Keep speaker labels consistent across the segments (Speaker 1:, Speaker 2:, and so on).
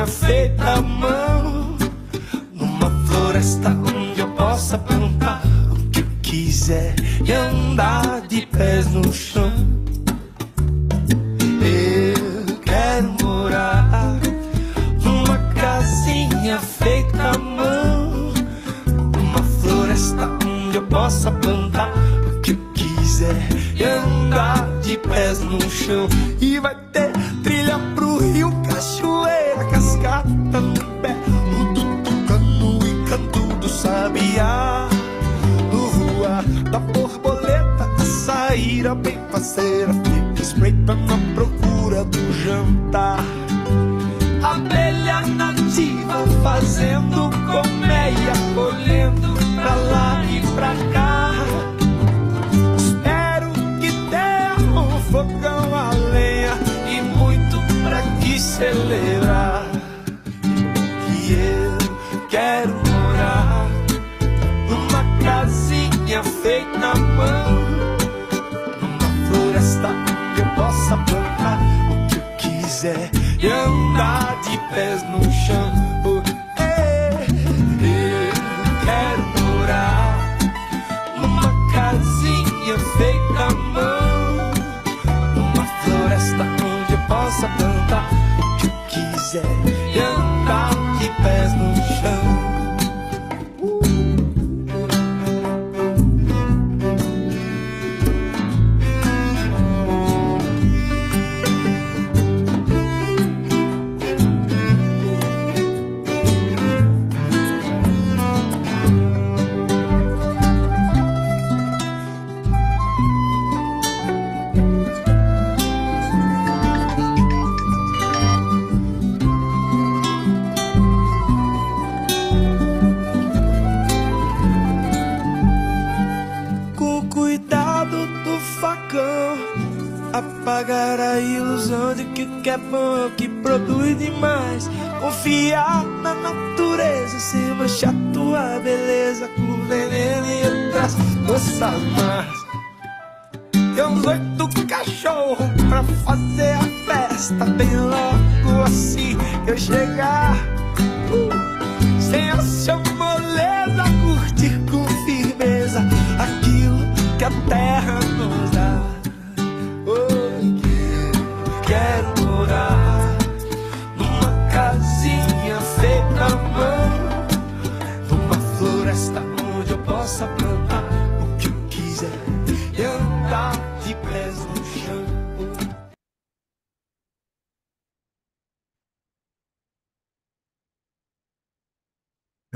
Speaker 1: minha feita mão Numa floresta onde eu possa plantar O que eu quiser E andar de pés no chão Eu quero morar Numa casinha feita à mão Numa floresta onde eu possa plantar O que eu quiser E andar de pés no chão E vai ter trilha pro rio da borboleta, a saíra bem faceira, fica espreita na procura do jantar. Abelha nativa fazendo colmeia, colhendo pra lá e pra cá. Espero que tenha um fogão a lenha e muito pra que celebrar. possa plantar o que quiser e andar de pés no chão. Oh, quero morar numa casinha feita à mão, numa floresta onde eu possa plantar o que quiser.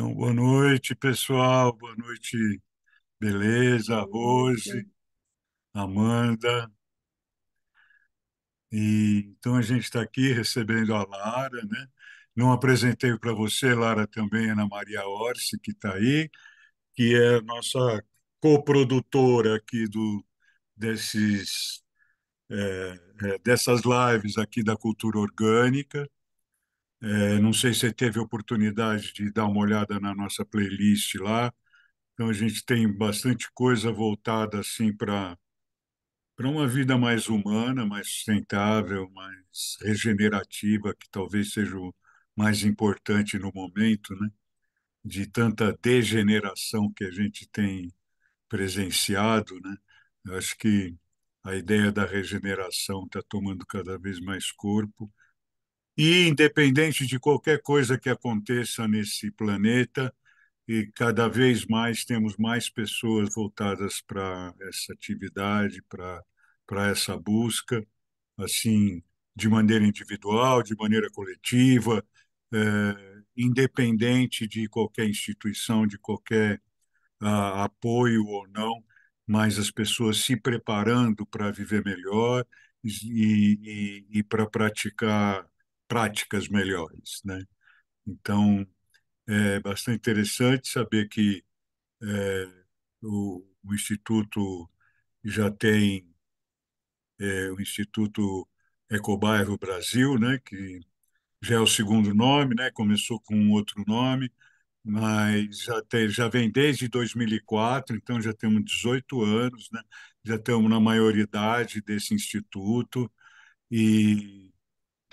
Speaker 2: Então, boa noite, pessoal. Boa noite, Beleza, Rose, Amanda. E, então, a gente está aqui recebendo a Lara, né? Não apresentei para você, Lara, também, Ana Maria Orsi, que está aí, que é nossa coprodutora aqui do, desses, é, é, dessas lives aqui da cultura orgânica. É, não sei se você teve oportunidade de dar uma olhada na nossa playlist lá. Então a gente tem bastante coisa voltada assim para para uma vida mais humana, mais sustentável, mais regenerativa, que talvez seja o mais importante no momento, né? De tanta degeneração que a gente tem presenciado, né? Eu acho que a ideia da regeneração está tomando cada vez mais corpo e, independente de qualquer coisa que aconteça nesse planeta, e cada vez mais temos mais pessoas voltadas para essa atividade, para essa busca, assim, de maneira individual, de maneira coletiva, é, independente de qualquer instituição, de qualquer a, apoio ou não, mas as pessoas se preparando para viver melhor e, e, e para praticar práticas melhores. Né? Então, é bastante interessante saber que é, o, o, Instituto já tem é, o Instituto Ecobairro Brasil, né, que já é o segundo nome, né, começou com outro nome, mas já, tem, já vem desde 2004, então já temos 18 anos, né, já estamos na maioridade desse instituto e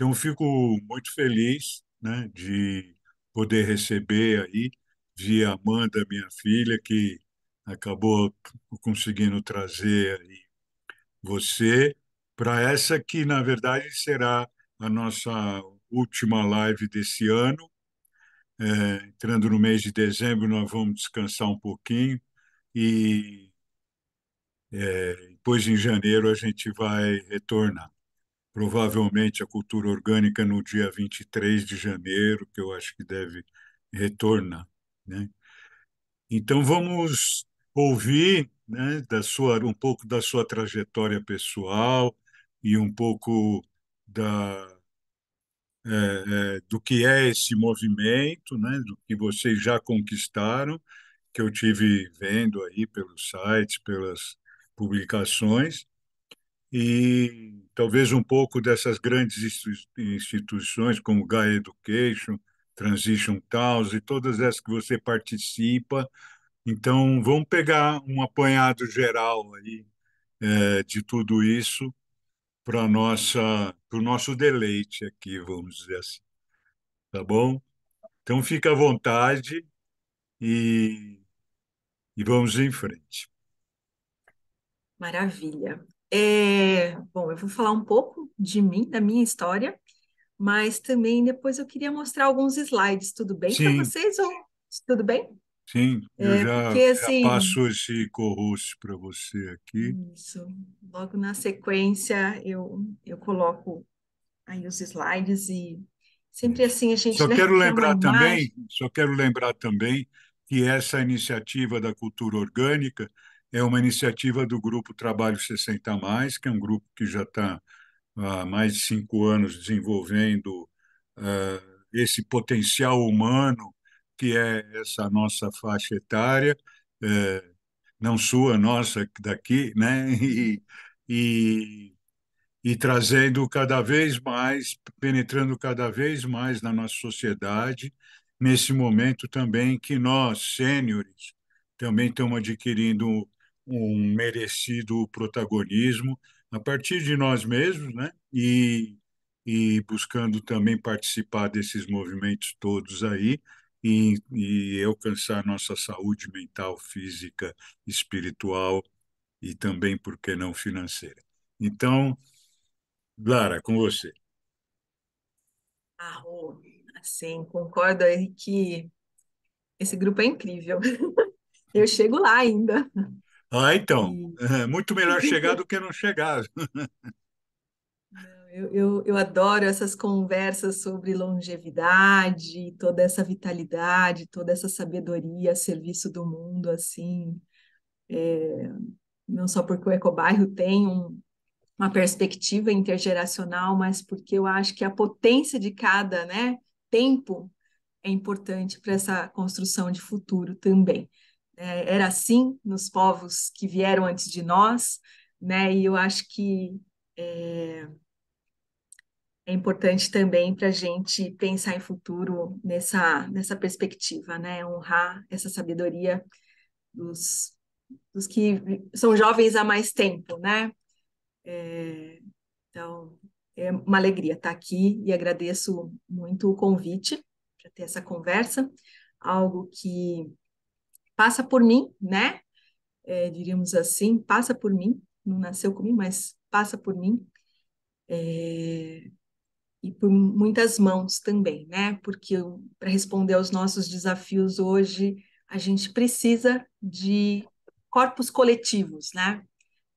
Speaker 2: então, fico muito feliz né, de poder receber aí, via Amanda, minha filha, que acabou conseguindo trazer aí você para essa que, na verdade, será a nossa última live desse ano. É, entrando no mês de dezembro, nós vamos descansar um pouquinho e é, depois em janeiro a gente vai retornar provavelmente a cultura orgânica no dia 23 de janeiro, que eu acho que deve retornar. Né? Então vamos ouvir né, da sua, um pouco da sua trajetória pessoal e um pouco da, é, é, do que é esse movimento, né, do que vocês já conquistaram, que eu tive vendo aí pelos sites, pelas publicações, e talvez um pouco dessas grandes instituições como Gaia Education, Transition Towns e todas essas que você participa. Então, vamos pegar um apanhado geral aí é, de tudo isso para nossa para o nosso deleite aqui, vamos dizer assim. Tá bom? Então, fica à vontade e, e vamos em frente.
Speaker 3: Maravilha. É, bom, eu vou falar um pouco de mim, da minha história, mas também depois eu queria mostrar alguns slides, tudo bem para vocês? Ou... Tudo bem?
Speaker 2: Sim, é, eu é, já, porque, assim, já passo esse co para você aqui.
Speaker 3: Isso, logo na sequência eu, eu coloco aí os slides e sempre assim a gente... Só quero é lembrar também,
Speaker 2: só quero lembrar também que essa iniciativa da cultura orgânica é uma iniciativa do grupo Trabalho 60 Mais, que é um grupo que já está há mais de cinco anos desenvolvendo uh, esse potencial humano que é essa nossa faixa etária, uh, não sua, nossa daqui, né? E, e, e trazendo cada vez mais, penetrando cada vez mais na nossa sociedade, nesse momento também que nós, sêniores, também estamos adquirindo um merecido protagonismo a partir de nós mesmos, né? E, e buscando também participar desses movimentos todos aí e, e alcançar nossa saúde mental, física, espiritual e também, por que não, financeira. Então, Lara, com você.
Speaker 3: Ah, sim, concordo aí que esse grupo é incrível. Eu chego lá ainda.
Speaker 2: Ah, então, E, é muito melhor chegar do que não chegar.
Speaker 3: Eu, eu, eu adoro essas conversas sobre longevidade, toda essa vitalidade, toda essa sabedoria a serviço do mundo, assim. É, não só porque o ecobairro tem um, uma perspectiva intergeracional, mas porque eu acho que a potência de cada né, tempo é importante para essa construção de futuro também é, era assim nos povos que vieram antes de nós, né? E eu acho que é, é importante também para a gente pensar em futuro nessa, nessa perspectiva, né? Honrar essa sabedoria dos, dos que são jovens há mais tempo, né? É, então, é uma alegria estar aqui e agradeço muito o convite para ter essa conversa, algo que passa por mim, né? É, diríamos assim, passa por mim, não nasceu comigo, mas passa por mim. É, e por muitas mãos também, né? Porque para responder aos nossos desafios hoje, a gente precisa de corpos coletivos, né?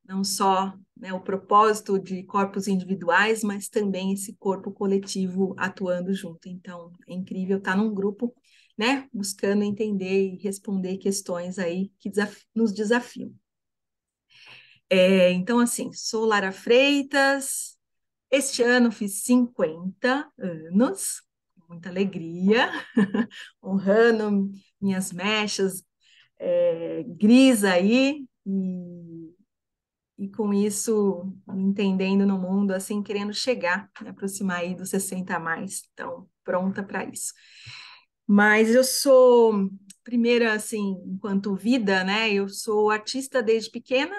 Speaker 3: Não só né, o propósito de corpos individuais, mas também esse corpo coletivo atuando junto. Então, é incrível estar tá num grupo né, buscando entender e responder questões aí que desaf nos desafiam. É, então, assim, sou Lara Freitas, este ano fiz 50 anos, muita alegria, honrando minhas mechas é, gris aí, e, e com isso, me entendendo no mundo, assim, querendo chegar, me aproximar aí dos 60 a mais, então, pronta para isso. Mas eu sou, primeiro, assim, enquanto vida, né? Eu sou artista desde pequena,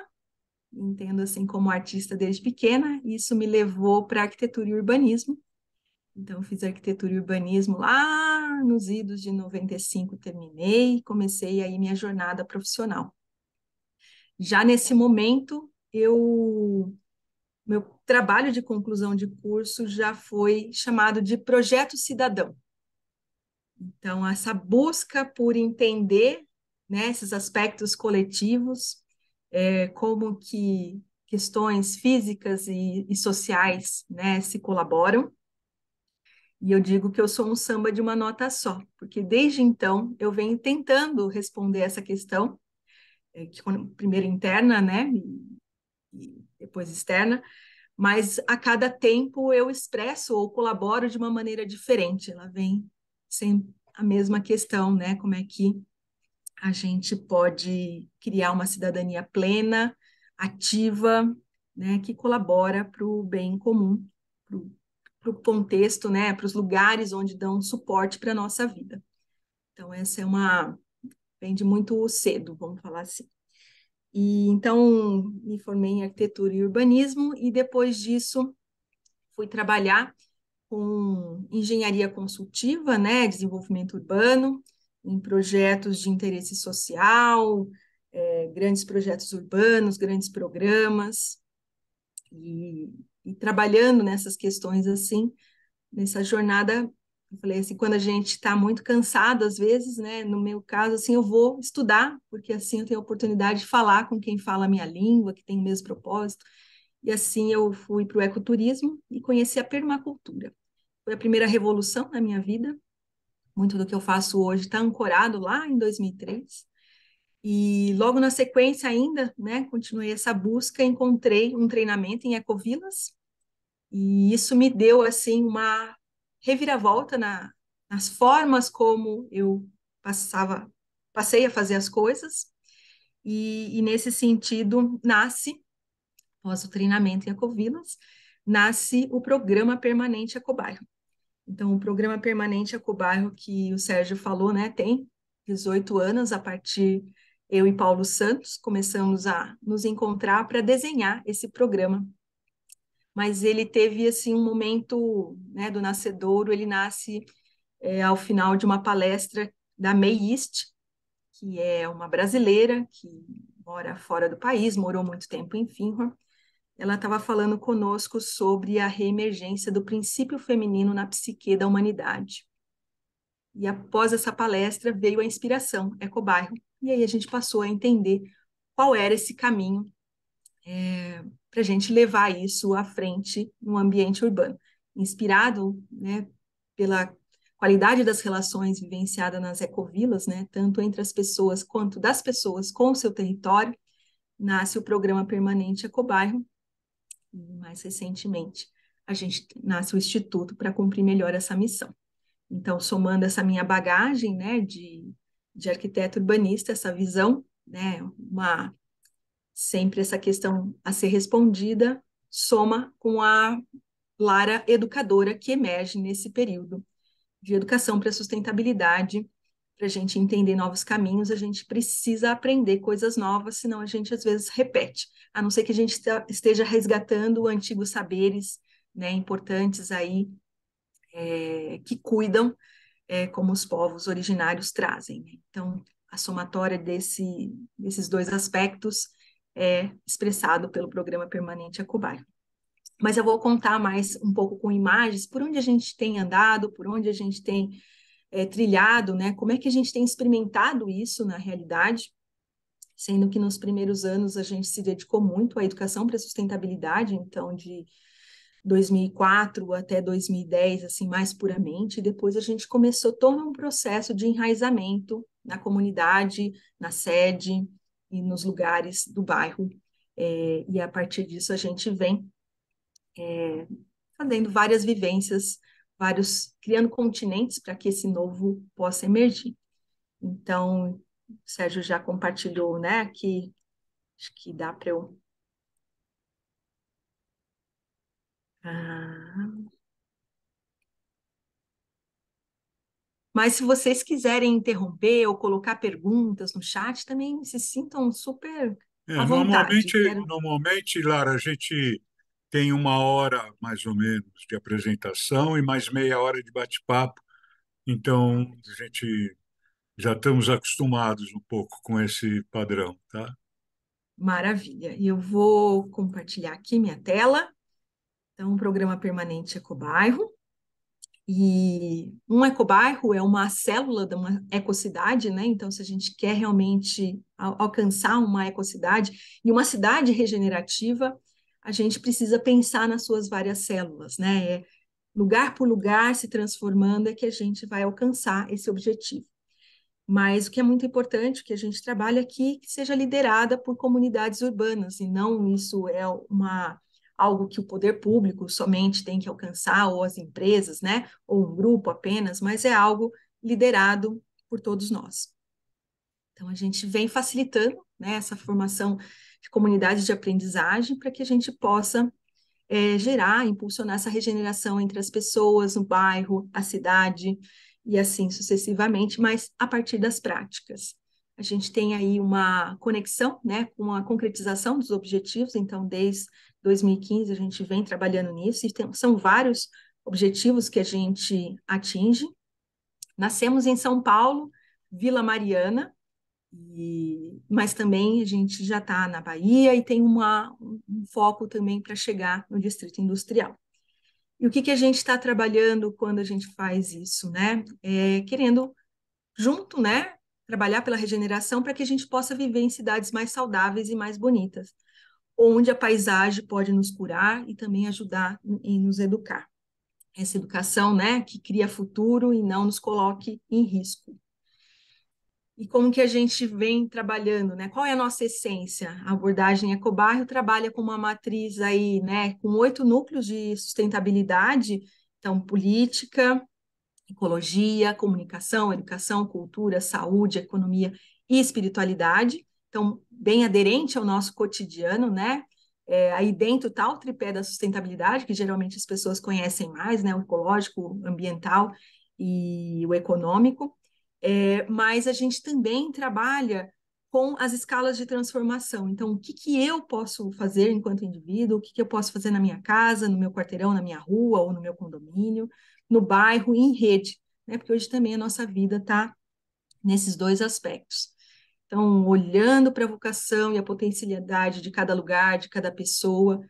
Speaker 3: entendo assim como artista desde pequena, e isso me levou para arquitetura e urbanismo. Então, fiz arquitetura e urbanismo lá nos idos de 95, terminei, comecei aí minha jornada profissional. Já nesse momento, eu meu trabalho de conclusão de curso já foi chamado de projeto cidadão. Então, essa busca por entender né, esses aspectos coletivos, é, como que questões físicas e, e sociais né, se colaboram. E eu digo que eu sou um samba de uma nota só, porque desde então eu venho tentando responder essa questão, é, que, primeiro interna, né, e, e depois externa, mas a cada tempo eu expresso ou colaboro de uma maneira diferente. Ela vem sempre a mesma questão, né? Como é que a gente pode criar uma cidadania plena, ativa, né? Que colabora para o bem comum, para o contexto, né? Para os lugares onde dão suporte para a nossa vida. Então, essa é uma. vem de muito cedo, vamos falar assim. E então me formei em arquitetura e urbanismo e depois disso fui trabalhar com engenharia consultiva, né, desenvolvimento urbano, em projetos de interesse social, é, grandes projetos urbanos, grandes programas, e, e, trabalhando nessas questões assim, nessa jornada, eu falei assim, quando a gente está muito cansado às vezes, né, no meu caso, assim, eu vou estudar, porque assim eu tenho a oportunidade de falar com quem fala a minha língua, que tem o mesmo propósito, e assim eu fui para o ecoturismo e conheci a permacultura foi a primeira revolução na minha vida. Muito do que eu faço hoje está ancorado lá em 2003. E logo na sequência ainda, né, continuei essa busca, encontrei um treinamento em Ecovilas. E isso me deu assim uma reviravolta na, nas formas como eu passava, passei a fazer as coisas. E, e nesse sentido nasce após o treinamento em Ecovilas, nasce o programa permanente Ecobairro. Então, o programa permanente Ecobairro é que o Sérgio falou, né, tem 18 anos a partir eu e Paulo Santos começamos a nos encontrar para desenhar esse programa. Mas ele teve assim um momento, né, do nascedouro, ele nasce é, ao final de uma palestra da May East, que é uma brasileira que mora fora do país, morou muito tempo em Finra, ela estava falando conosco sobre a reemergência do princípio feminino na psique da humanidade. E após essa palestra veio a inspiração, Ecobairro. E aí a gente passou a entender qual era esse caminho é, para a gente levar isso à frente no ambiente urbano. Inspirado né, pela qualidade das relações vivenciadas nas ecovilas, né, tanto entre as pessoas quanto das pessoas com o seu território, nasce o programa permanente Ecobairro, mais recentemente, a gente nasce o Instituto para cumprir melhor essa missão. Então, somando essa minha bagagem né, de, de arquiteto urbanista, essa visão, né, uma, sempre essa questão a ser respondida, soma com a Lara educadora que emerge nesse período de educação para sustentabilidade para a gente entender novos caminhos, a gente precisa aprender coisas novas, senão a gente às vezes repete, a não ser que a gente esteja resgatando antigos saberes né, importantes aí é, que cuidam, é, como os povos originários trazem. Né. Então, a somatória desse, desses dois aspectos é expressado pelo programa permanente Acobai. Mas eu vou contar mais um pouco com imagens por onde a gente tem andado, por onde a gente tem é, trilhado, né? Como é que a gente tem experimentado isso na realidade? Sendo que nos primeiros anos a gente se dedicou muito à educação para sustentabilidade, então de 2004 até 2010, assim, mais puramente, e depois a gente começou todo um processo de enraizamento na comunidade, na sede e nos lugares do bairro. É, e a partir disso a gente vem é, fazendo várias vivências vários criando continentes para que esse novo possa emergir. Então, o Sérgio já compartilhou, né, que acho que dá para eu ah. Mas se vocês quiserem interromper ou colocar perguntas no chat, também se sintam super é, à vontade.
Speaker 2: Normalmente, Quero... normalmente, Lara, a gente tem uma hora, mais ou menos, de apresentação e mais meia hora de bate-papo. Então, a gente já estamos acostumados um pouco com esse padrão, tá?
Speaker 3: Maravilha. E eu vou compartilhar aqui minha tela. Então, o programa permanente Ecobairro. É e um ecobairro é uma célula de uma ecocidade, né? Então, se a gente quer realmente alcançar uma ecocidade e uma cidade regenerativa, a gente precisa pensar nas suas várias células, né? É lugar por lugar se transformando é que a gente vai alcançar esse objetivo. Mas o que é muito importante, que a gente trabalha aqui, é que seja liderada por comunidades urbanas, e não isso é uma algo que o poder público somente tem que alcançar, ou as empresas, né? Ou um grupo apenas, mas é algo liderado por todos nós. Então, a gente vem facilitando né, essa formação comunidades de aprendizagem para que a gente possa é, gerar, impulsionar essa regeneração entre as pessoas, o bairro, a cidade e assim sucessivamente, mas a partir das práticas. A gente tem aí uma conexão né, com a concretização dos objetivos, então desde 2015 a gente vem trabalhando nisso e tem, são vários objetivos que a gente atinge. Nascemos em São Paulo, Vila Mariana, e, mas também a gente já está na Bahia e tem uma, um foco também para chegar no distrito industrial. E o que, que a gente está trabalhando quando a gente faz isso, né? É, querendo junto, né? Trabalhar pela regeneração para que a gente possa viver em cidades mais saudáveis e mais bonitas, onde a paisagem pode nos curar e também ajudar em nos educar. Essa educação, né, que cria futuro e não nos coloque em risco e como que a gente vem trabalhando, né? Qual é a nossa essência? A abordagem Ecobairro trabalha com uma matriz aí, né, com oito núcleos de sustentabilidade, então política, ecologia, comunicação, educação, cultura, saúde, economia e espiritualidade. Então, bem aderente ao nosso cotidiano, né? É, aí dentro está o tripé da sustentabilidade, que geralmente as pessoas conhecem mais, né? O ecológico, o ambiental e o econômico. É, mas a gente também trabalha com as escalas de transformação. Então, o que, que eu posso fazer enquanto indivíduo, o que, que eu posso fazer na minha casa, no meu quarteirão, na minha rua ou no meu condomínio, no bairro, em rede, né? Porque hoje também a nossa vida está nesses dois aspectos. Então, olhando para a vocação e a potencialidade de cada lugar, de cada pessoa,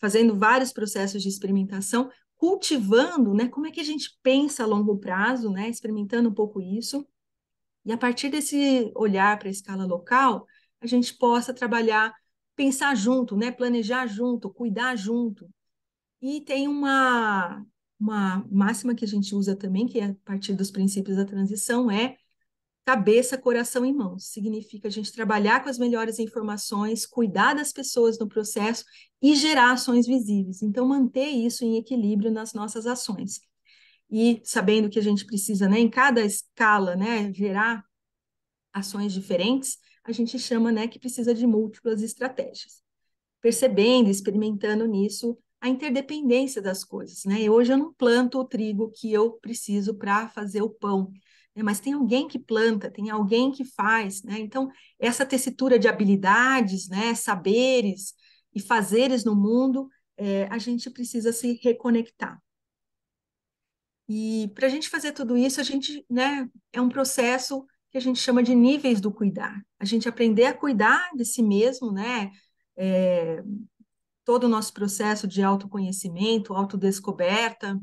Speaker 3: fazendo vários processos de experimentação, cultivando, né? Como é que a gente pensa a longo prazo, né? Experimentando um pouco isso e a partir desse olhar para a escala local, a gente possa trabalhar, pensar junto, né? planejar junto, cuidar junto. E tem uma, uma máxima que a gente usa também, que é a partir dos princípios da transição, é cabeça, coração e mãos. Significa a gente trabalhar com as melhores informações, cuidar das pessoas no processo e gerar ações visíveis. Então, manter isso em equilíbrio nas nossas ações e sabendo que a gente precisa, né, em cada escala, né, gerar ações diferentes, a gente chama, né, que precisa de múltiplas estratégias. Percebendo, experimentando nisso a interdependência das coisas, né? E hoje eu não planto o trigo que eu preciso para fazer o pão, né? mas tem alguém que planta, tem alguém que faz, né? Então, essa tessitura de habilidades, né, saberes e fazeres no mundo, é, a gente precisa se reconectar. E para a gente fazer tudo isso, a gente, né, é um processo que a gente chama de níveis do cuidar. A gente aprender a cuidar de si mesmo, né? É, todo o nosso processo de autoconhecimento, autodescoberta,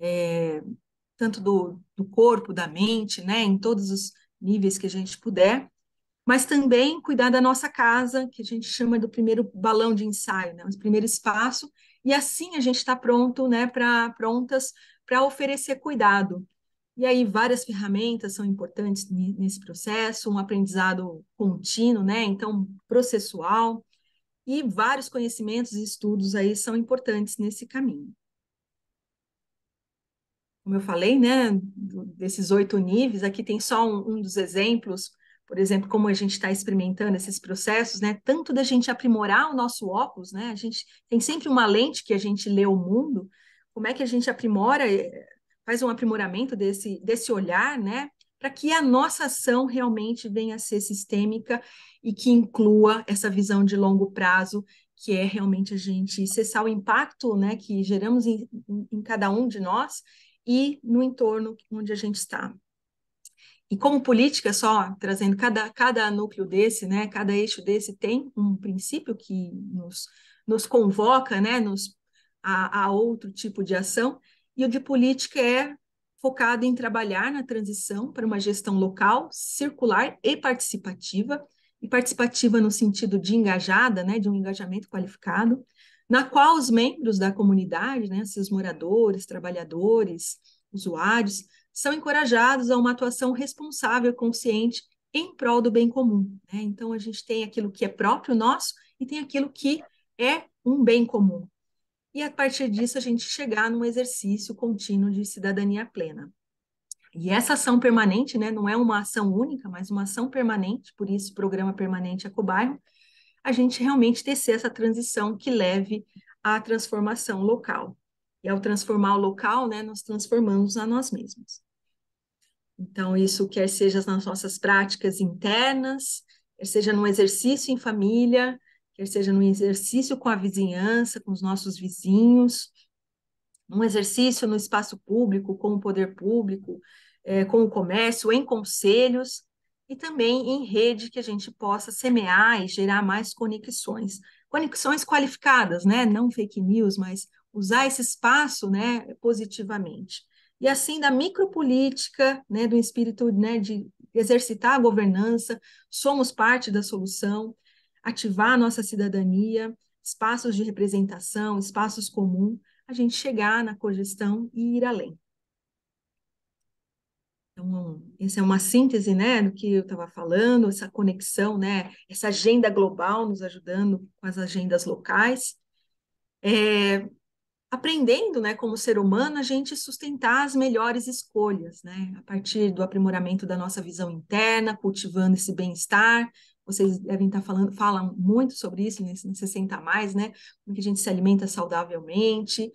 Speaker 3: é, tanto do, do corpo, da mente, né? Em todos os níveis que a gente puder mas também cuidar da nossa casa, que a gente chama do primeiro balão de ensaio, né? o primeiro espaço, e assim a gente está pronto, né, para prontas para oferecer cuidado. E aí várias ferramentas são importantes nesse processo, um aprendizado contínuo, né? Então, processual e vários conhecimentos e estudos aí são importantes nesse caminho. Como eu falei, né, desses oito níveis, aqui tem só um, um dos exemplos por exemplo, como a gente está experimentando esses processos, né? Tanto da gente aprimorar o nosso óculos, né? A gente tem sempre uma lente que a gente lê o mundo. Como é que a gente aprimora, eh, faz um aprimoramento desse, desse olhar, né? para que a nossa ação realmente venha a ser sistêmica e que inclua essa visão de longo prazo, que é realmente a gente cessar o impacto né, que geramos em, em cada um de nós e no entorno onde a gente está. E como política, é só trazendo cada, cada núcleo desse, né, cada eixo desse tem um princípio que nos, nos convoca né, nos, a, a outro tipo de ação, e o de política é focado em trabalhar na transição para uma gestão local, circular e participativa, e participativa no sentido de engajada, né, de um engajamento qualificado, na qual os membros da comunidade, né, esses moradores, trabalhadores, usuários, são encorajados a uma atuação responsável e consciente em prol do bem comum. Né? Então, a gente tem aquilo que é próprio nosso e tem aquilo que é um bem comum. E a partir disso, a gente chegar num exercício contínuo de cidadania plena. E essa ação permanente, né, não é uma ação única, mas uma ação permanente, por isso, programa permanente Ecobairro, a gente realmente tecer essa transição que leve à transformação local. E ao transformar o local, né, nós transformamos a nós mesmos. Então, isso quer seja nas nossas práticas internas, quer seja num exercício em família, quer seja num exercício com a vizinhança, com os nossos vizinhos, um exercício no espaço público, com o poder público, é, com o comércio, em conselhos e também em rede que a gente possa semear e gerar mais conexões. Conexões qualificadas, né? Não fake news, mas usar esse espaço né, positivamente. E assim, da micropolítica, né, do espírito né, de exercitar a governança, somos parte da solução, ativar a nossa cidadania, espaços de representação, espaços comuns, a gente chegar na cogestão e ir além. Então, essa é uma síntese, né, do que eu estava falando, essa conexão, né, essa agenda global nos ajudando com as agendas locais. É, aprendendo, né, como ser humano, a gente sustentar as melhores escolhas, né, a partir do aprimoramento da nossa visão interna, cultivando esse bem-estar. Vocês devem estar falando, falam muito sobre isso nesse né, 60 mais, né, como que a gente se alimenta saudavelmente,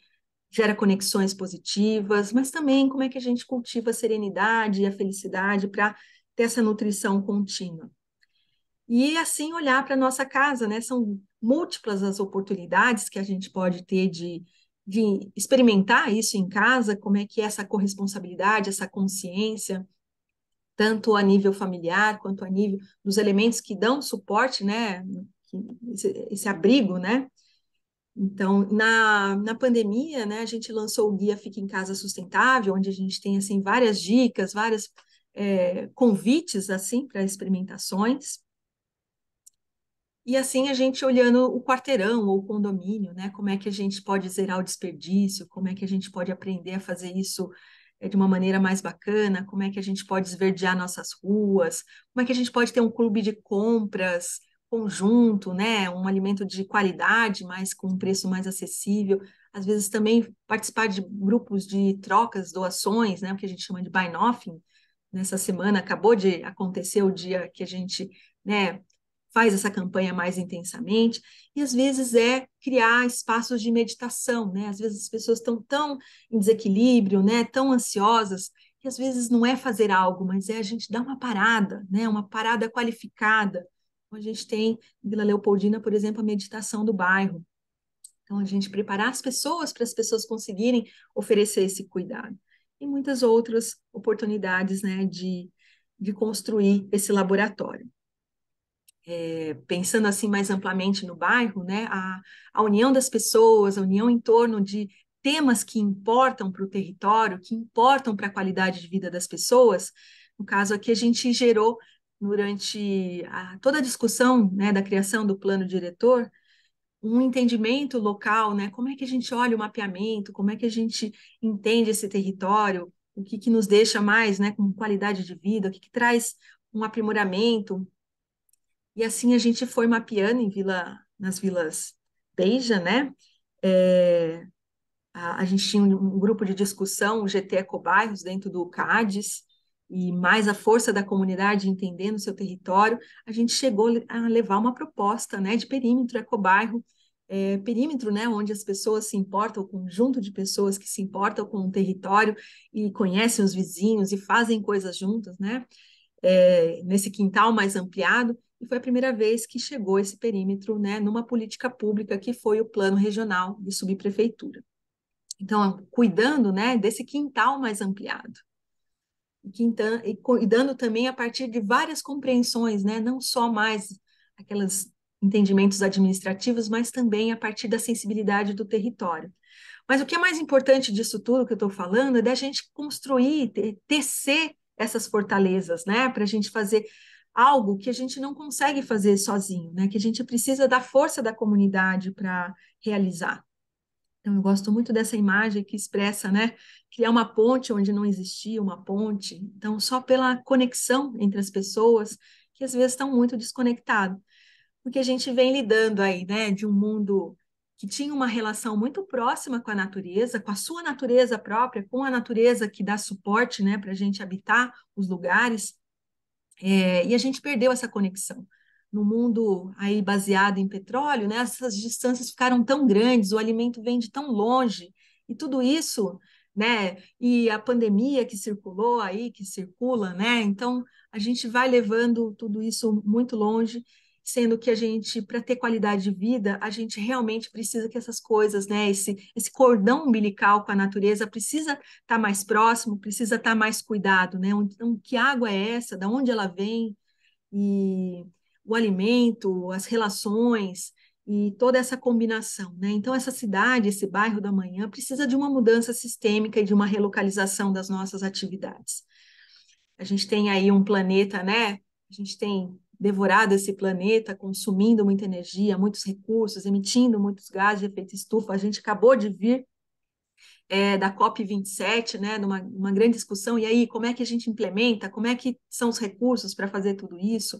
Speaker 3: gera conexões positivas, mas também como é que a gente cultiva a serenidade e a felicidade para ter essa nutrição contínua. E assim olhar para a nossa casa, né? São múltiplas as oportunidades que a gente pode ter de de experimentar isso em casa, como é que é essa corresponsabilidade, essa consciência, tanto a nível familiar quanto a nível dos elementos que dão suporte, né, esse, esse abrigo, né? Então, na, na pandemia, né, a gente lançou o guia Fica em Casa Sustentável, onde a gente tem assim várias dicas, várias é, convites assim para experimentações. E assim a gente olhando o quarteirão ou o condomínio, né? Como é que a gente pode zerar o desperdício, como é que a gente pode aprender a fazer isso eh, de uma maneira mais bacana, como é que a gente pode esverdear nossas ruas, como é que a gente pode ter um clube de compras conjunto, né? Um alimento de qualidade, mas com um preço mais acessível. Às vezes também participar de grupos de trocas, doações, né? O que a gente chama de buy nothing. Nessa semana acabou de acontecer o dia que a gente, né, faz essa campanha mais intensamente, e às vezes é criar espaços de meditação, né? Às vezes as pessoas estão tão em desequilíbrio, né? Tão ansiosas, que às vezes não é fazer algo, mas é a gente dar uma parada, né? Uma parada qualificada. Então, a gente tem em Vila Leopoldina, por exemplo, a meditação do bairro. Então, a gente preparar as pessoas para as pessoas conseguirem oferecer esse cuidado. E muitas outras oportunidades né, de, de construir esse laboratório é, pensando assim mais amplamente no bairro, né, a, a união das pessoas, a união em torno de temas que importam para o território, que importam para a qualidade de vida das pessoas. No caso aqui, a gente gerou, durante a, toda a discussão né, da criação do plano diretor, um entendimento local, né? Como é que a gente olha o mapeamento, como é que a gente entende esse território, o que, que nos deixa mais né, com qualidade de vida, o que, que traz um aprimoramento, e assim a gente foi mapeando em vila, nas vilas Beija, né? É, a, a, gente tinha um, um, grupo de discussão, o GT Ecobairros, dentro do CADES, e mais a força da comunidade entendendo o seu território, a gente chegou a levar uma proposta né, de perímetro ecobairro, é, perímetro né, onde as pessoas se importam, o conjunto de pessoas que se importam com o território e conhecem os vizinhos e fazem coisas juntas, né? É, nesse quintal mais ampliado, foi a primeira vez que chegou esse perímetro né, numa política pública que foi o Plano Regional de Subprefeitura. Então, cuidando né, desse quintal mais ampliado. E então, cuidando também a partir de várias compreensões, né, não só mais aqueles entendimentos administrativos, mas também a partir da sensibilidade do território. Mas o que é mais importante disso tudo que eu estou falando é da gente construir, tecer essas fortalezas, né? Para a gente fazer algo que a gente não consegue fazer sozinho, né? Que a gente precisa da força da comunidade para realizar. Então, eu gosto muito dessa imagem que expressa, né? Criar uma ponte onde não existia uma ponte. Então, só pela conexão entre as pessoas, que às vezes estão muito desconectadas. Porque a gente vem lidando aí, né? De um mundo que tinha uma relação muito próxima com a natureza, com a sua natureza própria, com a natureza que dá suporte, né? Para a gente habitar os lugares. É, e a gente perdeu essa conexão. No mundo aí baseado em petróleo, né, essas distâncias ficaram tão grandes, o alimento vem de tão longe, e tudo isso, né, e a pandemia que circulou aí, que circula, né, então a gente vai levando tudo isso muito longe sendo que a gente, para ter qualidade de vida, a gente realmente precisa que essas coisas, né, esse, esse cordão umbilical com a natureza precisa estar tá mais próximo, precisa estar tá mais cuidado, né? Então, que água é essa? Da onde ela vem? E o alimento, as relações e toda essa combinação, né? Então, essa cidade, esse bairro da manhã precisa de uma mudança sistêmica e de uma relocalização das nossas atividades. A gente tem aí um planeta, né? A gente tem devorado esse planeta, consumindo muita energia, muitos recursos, emitindo muitos gases de efeito estufa. A gente acabou de vir é, da COP27, né, numa, uma grande discussão, e aí como é que a gente implementa, como é que são os recursos para fazer tudo isso?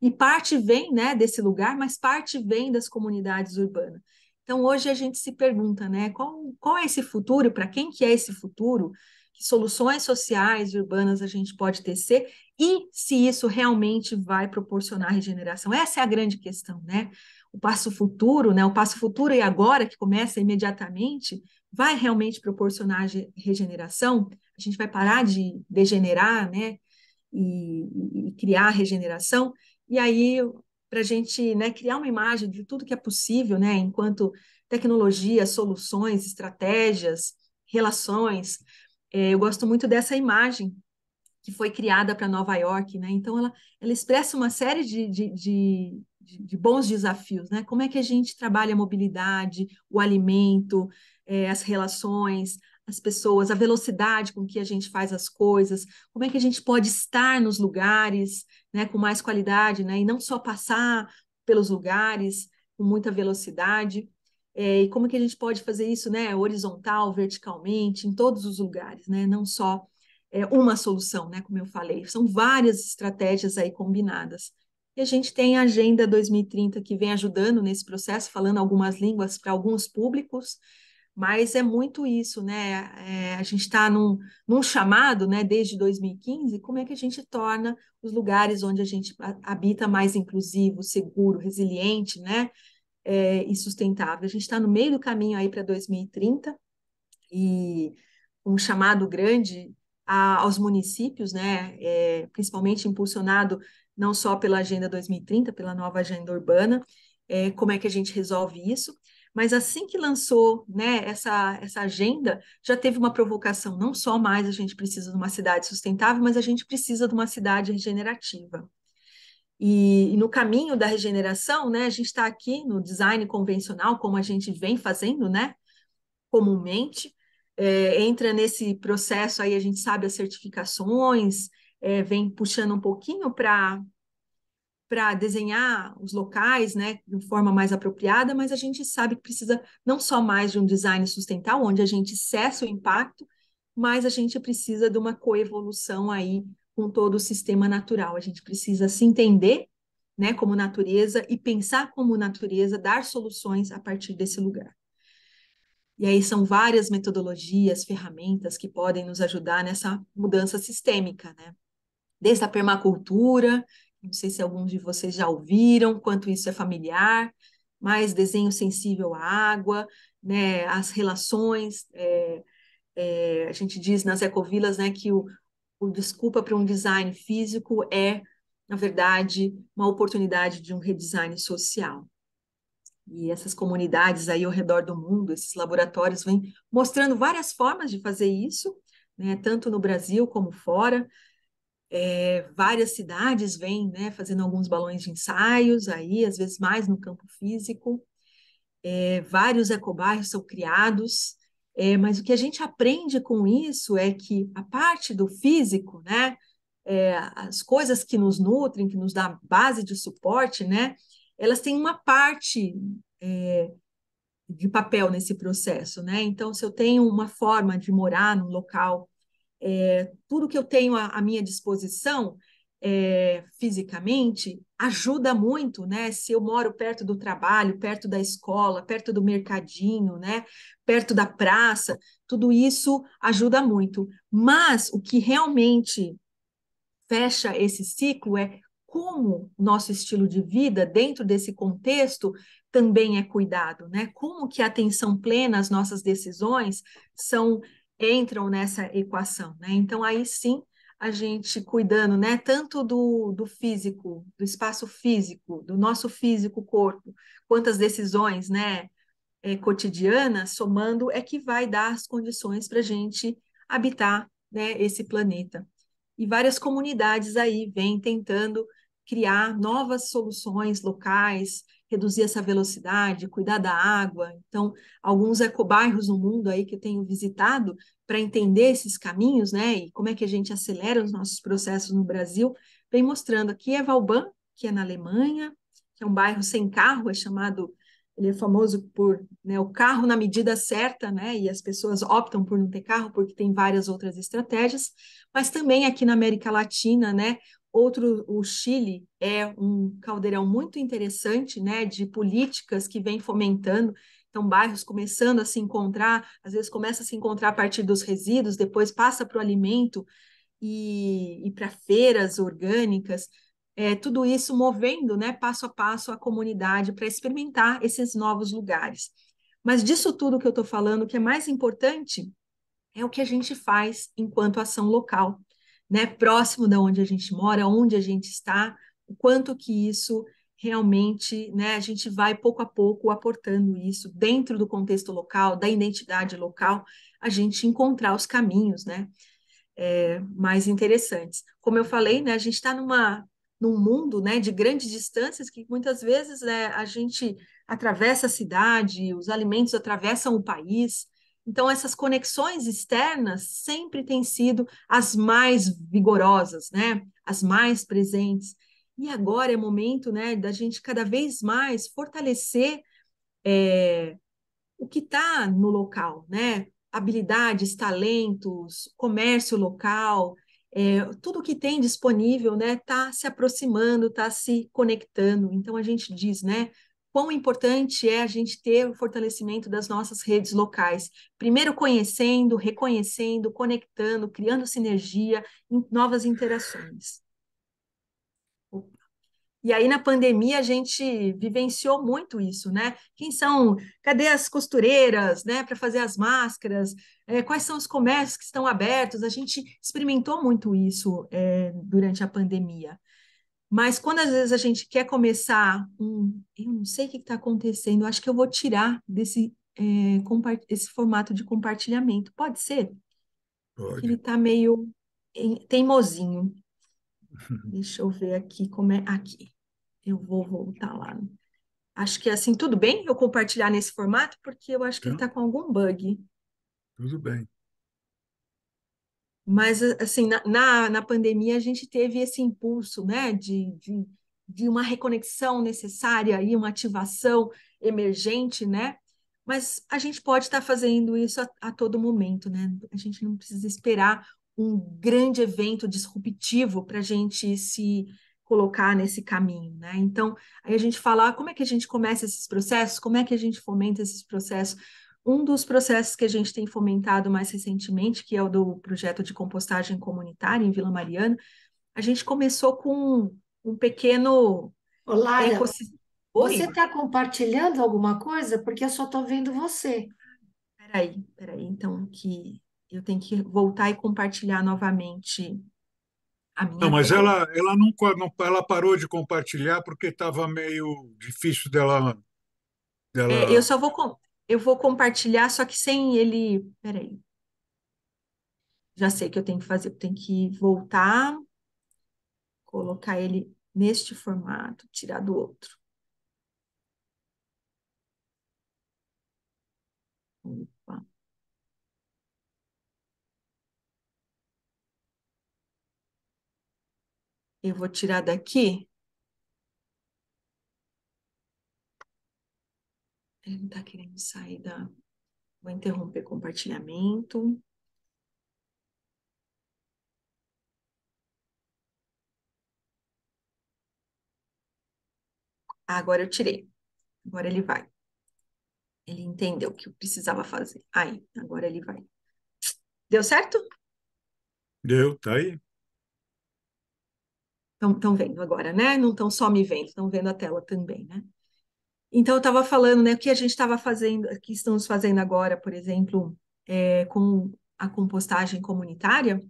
Speaker 3: E parte vem né, desse lugar, mas parte vem das comunidades urbanas. Então hoje a gente se pergunta, né, qual, qual é esse futuro, para quem que é esse futuro, que soluções sociais urbanas a gente pode tecer e se isso realmente vai proporcionar regeneração. Essa é a grande questão, né? O passo futuro, né? O passo futuro e agora, que começa imediatamente, vai realmente proporcionar regeneração? A gente vai parar de degenerar, né? E, e criar regeneração. E aí, para a gente né, criar uma imagem de tudo que é possível, né? Enquanto tecnologia, soluções, estratégias, relações, é, eu gosto muito dessa imagem que foi criada para Nova York, né? Então ela, ela expressa uma série de, de, de, de, bons desafios, né? Como é que a gente trabalha a mobilidade, o alimento, é, as relações, as pessoas, a velocidade com que a gente faz as coisas, como é que a gente pode estar nos lugares, né? Com mais qualidade, né? E não só passar pelos lugares com muita velocidade. É, e como é que a gente pode fazer isso, né? Horizontal, verticalmente, em todos os lugares, né? Não só é, uma solução, né? Como eu falei, são várias estratégias aí combinadas. E a gente tem a Agenda 2030 que vem ajudando nesse processo, falando algumas línguas para alguns públicos, mas é muito isso, né? É, a gente está num, num, chamado, né, desde 2015, como é que a gente torna os lugares onde a gente habita mais inclusivo, seguro, resiliente, né? É, e sustentável. A gente está no meio do caminho aí para 2030 e um chamado grande a, aos municípios, né, é, principalmente impulsionado não só pela Agenda 2030, pela nova agenda urbana, é, como é que a gente resolve isso. Mas assim que lançou né, essa, essa agenda, já teve uma provocação. Não só mais a gente precisa de uma cidade sustentável, mas a gente precisa de uma cidade regenerativa. E, e no caminho da regeneração, né, a gente está aqui no design convencional, como a gente vem fazendo né, comumente, é, entra nesse processo aí, a gente sabe as certificações, é, vem puxando um pouquinho para para desenhar os locais, né, de forma mais apropriada, mas a gente sabe que precisa não só mais de um design sustentável, onde a gente cessa o impacto, mas a gente precisa de uma coevolução aí com todo o sistema natural. A gente precisa se entender, né, como natureza e pensar como natureza, dar soluções a partir desse lugar. E aí são várias metodologias, ferramentas que podem nos ajudar nessa mudança sistêmica, né? Desde a permacultura, não sei se alguns de vocês já ouviram, quanto isso é familiar, mas desenho sensível à água, né? As relações, é, é, a gente diz nas ecovilas, né, que o, o desculpa para um design físico é, na verdade, uma oportunidade de um redesign social. E essas comunidades aí ao redor do mundo, esses laboratórios vêm mostrando várias formas de fazer isso, né, tanto no Brasil como fora. É, várias cidades vêm né, fazendo alguns balões de ensaios aí, às vezes mais no campo físico. É, vários ecobairros são criados, é, mas o que a gente aprende com isso é que a parte do físico, né, é, as coisas que nos nutrem, que nos dá base de suporte, né, elas têm uma parte é, de papel nesse processo, né? Então, se eu tenho uma forma de morar num local, é, tudo que eu tenho à, à minha disposição é, fisicamente ajuda muito, né? Se eu moro perto do trabalho, perto da escola, perto do mercadinho, né? Perto da praça, tudo isso ajuda muito. Mas o que realmente fecha esse ciclo é como nosso estilo de vida dentro desse contexto também é cuidado, né? Como que a atenção plena, às nossas decisões são entram nessa equação, né? Então aí sim a gente cuidando, né? Tanto do, do físico, do espaço físico, do nosso físico corpo, quantas decisões, né? É, cotidianas, somando é que vai dar as condições para a gente habitar, né? Esse planeta. E várias comunidades aí vêm tentando criar novas soluções locais, reduzir essa velocidade, cuidar da água. Então, alguns ecobairros no mundo aí que eu tenho visitado para entender esses caminhos, né? E como é que a gente acelera os nossos processos no Brasil, vem mostrando aqui é Valban, que é na Alemanha, que é um bairro sem carro, é chamado ele é famoso por né, o carro na medida certa, né? E as pessoas optam por não ter carro porque tem várias outras estratégias, mas também aqui na América Latina, né? Outro, o Chile é um caldeirão muito interessante, né, de políticas que vem fomentando, então bairros começando a se encontrar, às vezes começa a se encontrar a partir dos resíduos, depois passa para o alimento e, e para feiras orgânicas, é, tudo isso movendo, né, passo a passo a comunidade para experimentar esses novos lugares. Mas disso tudo que eu estou falando, o que é mais importante é o que a gente faz enquanto ação local né, próximo da onde a gente mora, onde a gente está, o quanto que isso realmente, né, a gente vai pouco a pouco aportando isso dentro do contexto local, da identidade local, a gente encontrar os caminhos, né, é, mais interessantes. Como eu falei, né, a gente está numa num mundo né, de grandes distâncias que muitas vezes né, a gente atravessa a cidade, os alimentos atravessam o país, então, essas conexões externas sempre têm sido as mais vigorosas, né? As mais presentes. E agora é momento, né, da gente cada vez mais fortalecer é, o que está no local, né? Habilidades, talentos, comércio local, é, tudo que tem disponível, né, está se aproximando, está se conectando. Então a gente diz, né, quão importante é a gente ter o fortalecimento das nossas redes locais. Primeiro conhecendo, reconhecendo, conectando, criando sinergia, novas interações. E aí, na pandemia, a gente vivenciou muito isso, né? Quem são? Cadê as costureiras, né, para fazer as máscaras? É, quais são os comércios que estão abertos? A gente experimentou muito isso é, durante a pandemia. Mas quando às vezes a gente quer começar um, eu não sei o que está acontecendo, acho que eu vou tirar desse é, esse formato de compartilhamento. Pode ser? Pode. Ele está meio teimosinho. Deixa eu ver aqui como é. Aqui. Eu vou voltar lá. Acho que assim, tudo bem eu compartilhar nesse formato, porque eu acho que então, ele está tá com algum bug. Tudo bem. Mas, assim, na, na, na, pandemia a gente teve esse impulso, né, de, de, de, uma reconexão necessária e uma ativação emergente, né? Mas a gente pode estar fazendo isso a, a todo momento, né? A gente não precisa esperar um grande evento disruptivo para a gente se colocar nesse caminho, né? Então, aí a gente fala, ah, como é que a gente começa esses processos? Como é que a gente fomenta esses processos? Um dos processos que a gente tem fomentado mais recentemente, que é o do projeto de compostagem comunitária em Vila Mariana, a gente começou com um pequeno Olá, ecossistema. Você está compartilhando alguma coisa? Porque eu só estou vendo você. Peraí, peraí, então que eu tenho que voltar e compartilhar novamente a minha. Não, mas ela,
Speaker 2: ela não, não ela parou de compartilhar porque estava meio difícil dela. dela... É, eu
Speaker 3: só vou eu vou compartilhar, só que sem ele. Peraí. Já sei que eu tenho que fazer, eu tenho que voltar, colocar ele neste formato, tirar do outro. Opa. Eu vou tirar daqui Você não está querendo sair da. Vou interromper compartilhamento. Ah, agora eu tirei. Agora ele vai. Ele entendeu o que eu precisava fazer. Aí, agora ele vai. Deu certo?
Speaker 2: Deu, tá aí.
Speaker 3: Estão vendo agora, né? Não estão só me vendo, estão vendo a tela também, né? Então, eu estava falando, né, o que a gente estava fazendo, o que estamos fazendo agora, por exemplo, é, com a compostagem comunitária,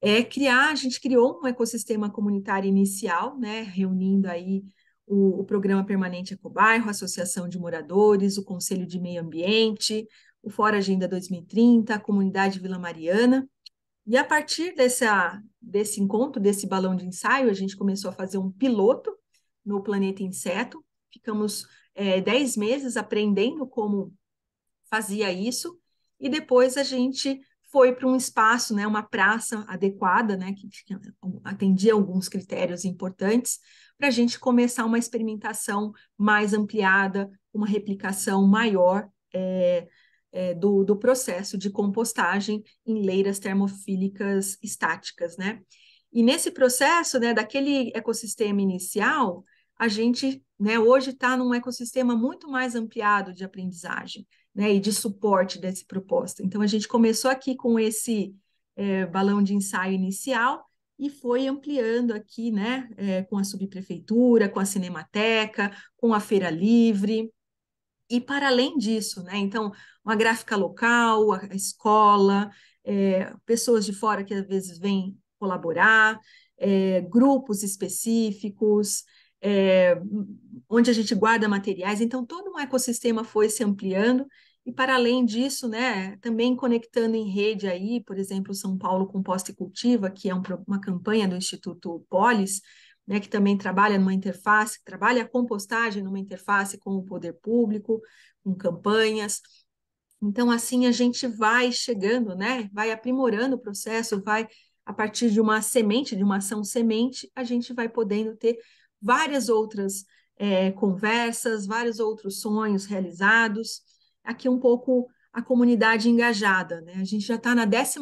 Speaker 3: é criar, a gente criou um ecossistema comunitário inicial, né, reunindo aí o, o Programa Permanente Ecobairro, a Associação de Moradores, o Conselho de Meio Ambiente, o Fora Agenda 2030, a Comunidade Vila Mariana, e a partir dessa, desse encontro, desse balão de ensaio, a gente começou a fazer um piloto no Planeta Inseto, ficamos é, meses aprendendo como fazia isso, e depois a gente foi para um espaço, né, uma praça adequada, né, que atendia alguns critérios importantes, para a gente começar uma experimentação mais ampliada, uma replicação maior é, é, do, do processo de compostagem em leiras termofílicas estáticas, né? E nesse processo, né, daquele ecossistema inicial, a gente né, hoje está num ecossistema muito mais ampliado de aprendizagem né, e de suporte dessa proposta. Então, a gente começou aqui com esse é, balão de ensaio inicial e foi ampliando aqui né, é, com a subprefeitura, com a Cinemateca, com a Feira Livre. E para além disso, né, então, uma gráfica local, a escola, é, pessoas de fora que às vezes vêm colaborar, é, grupos específicos, é, onde a gente guarda materiais. Então, todo um ecossistema foi se ampliando. E para além disso, né, também conectando em rede aí, por exemplo, São Paulo Composta e Cultiva, que é um, uma campanha do Instituto Polis, né, que também trabalha numa interface, trabalha a compostagem numa interface com o poder público, com campanhas. Então, assim, a gente vai chegando, né, vai aprimorando o processo, vai, a partir de uma semente, de uma ação semente, a gente vai podendo ter várias outras é, conversas, vários outros sonhos realizados. Aqui um pouco a comunidade engajada, né? A gente já está na 14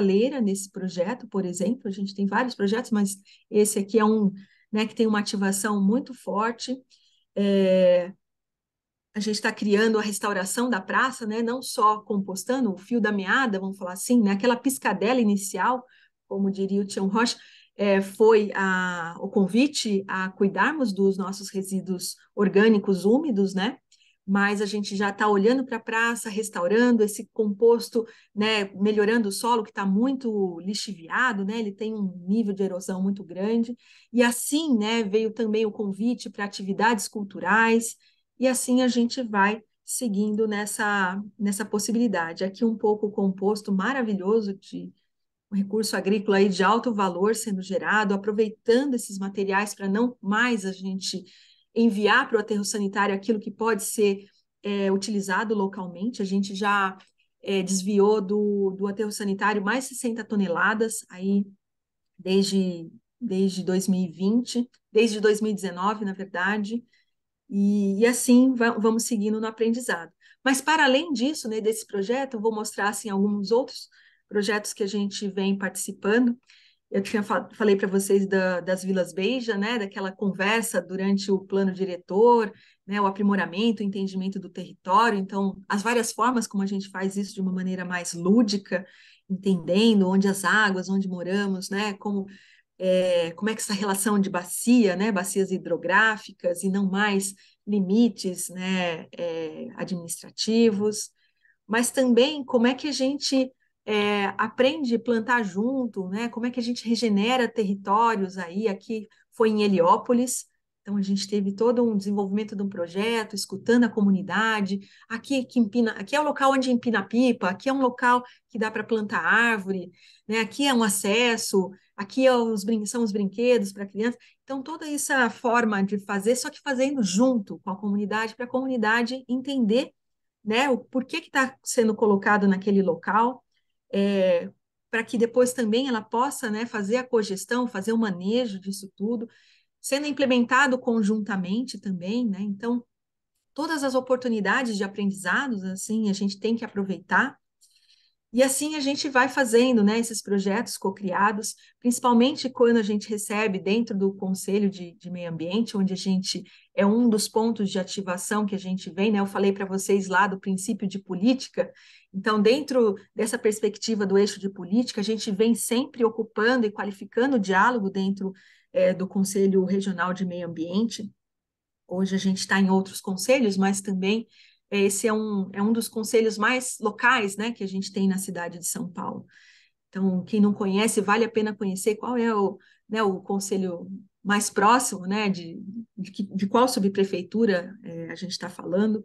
Speaker 3: leira nesse projeto, por exemplo, a gente tem vários projetos, mas esse aqui é um né, que tem uma ativação muito forte. É... A gente está criando a restauração da praça, né? não só compostando o fio da meada, vamos falar assim, né? aquela piscadela inicial, como diria o Tião Rocha, é, foi a, o convite a cuidarmos dos nossos resíduos orgânicos úmidos, né? Mas a gente já está olhando para a praça, restaurando esse composto, né? Melhorando o solo que está muito lixiviado, né? Ele tem um nível de erosão muito grande. E assim, né? Veio também o convite para atividades culturais. E assim a gente vai seguindo nessa, nessa possibilidade. Aqui um pouco o composto maravilhoso de um recurso agrícola aí de alto valor sendo gerado, aproveitando esses materiais para não mais a gente enviar para o aterro sanitário aquilo que pode ser é, utilizado localmente. A gente já é, desviou do, do aterro sanitário mais 60 toneladas aí desde, desde 2020, desde 2019, na verdade. E, e, assim vamos seguindo no aprendizado. Mas para além disso, né, desse projeto, eu vou mostrar assim alguns outros projetos que a gente vem participando. Eu tinha fa falei para vocês da, das Vilas Beija, né, daquela conversa durante o plano diretor, né, o aprimoramento, o entendimento do território. Então, as várias formas como a gente faz isso de uma maneira mais lúdica, entendendo onde as águas, onde moramos, né, como é, como é que essa relação de bacia, né, bacias hidrográficas e não mais limites, né, é, administrativos, mas também como é que a gente é, aprende a plantar junto, né? Como é que a gente regenera territórios aí? Aqui foi em Heliópolis, então a gente teve todo um desenvolvimento de um projeto, escutando a comunidade. Aqui que empina, aqui é o local onde é empina a pipa, aqui é um local que dá para plantar árvore, né? Aqui é um acesso, aqui é os, são os brinquedos para crianças. Então toda essa forma de fazer, só que fazendo junto com a comunidade para a comunidade entender, né? O porquê que está sendo colocado naquele local é, para que depois também ela possa né, fazer a cogestão, fazer o manejo disso tudo, sendo implementado conjuntamente também, né? Então, todas as oportunidades de aprendizados, assim, a gente tem que aproveitar e assim a gente vai fazendo né, esses projetos cocriados, principalmente quando a gente recebe dentro do Conselho de, de, Meio Ambiente, onde a gente é um dos pontos de ativação que a gente vem, né? Eu falei para vocês lá do princípio de política. Então, dentro dessa perspectiva do eixo de política, a gente vem sempre ocupando e qualificando o diálogo dentro é, do Conselho Regional de Meio Ambiente. Hoje a gente está em outros conselhos, mas também esse é um, é um dos conselhos mais locais né, que a gente tem na cidade de São Paulo. Então, quem não conhece, vale a pena conhecer qual é o, né, o conselho mais próximo, né, de, de, de qual subprefeitura é, a gente está falando.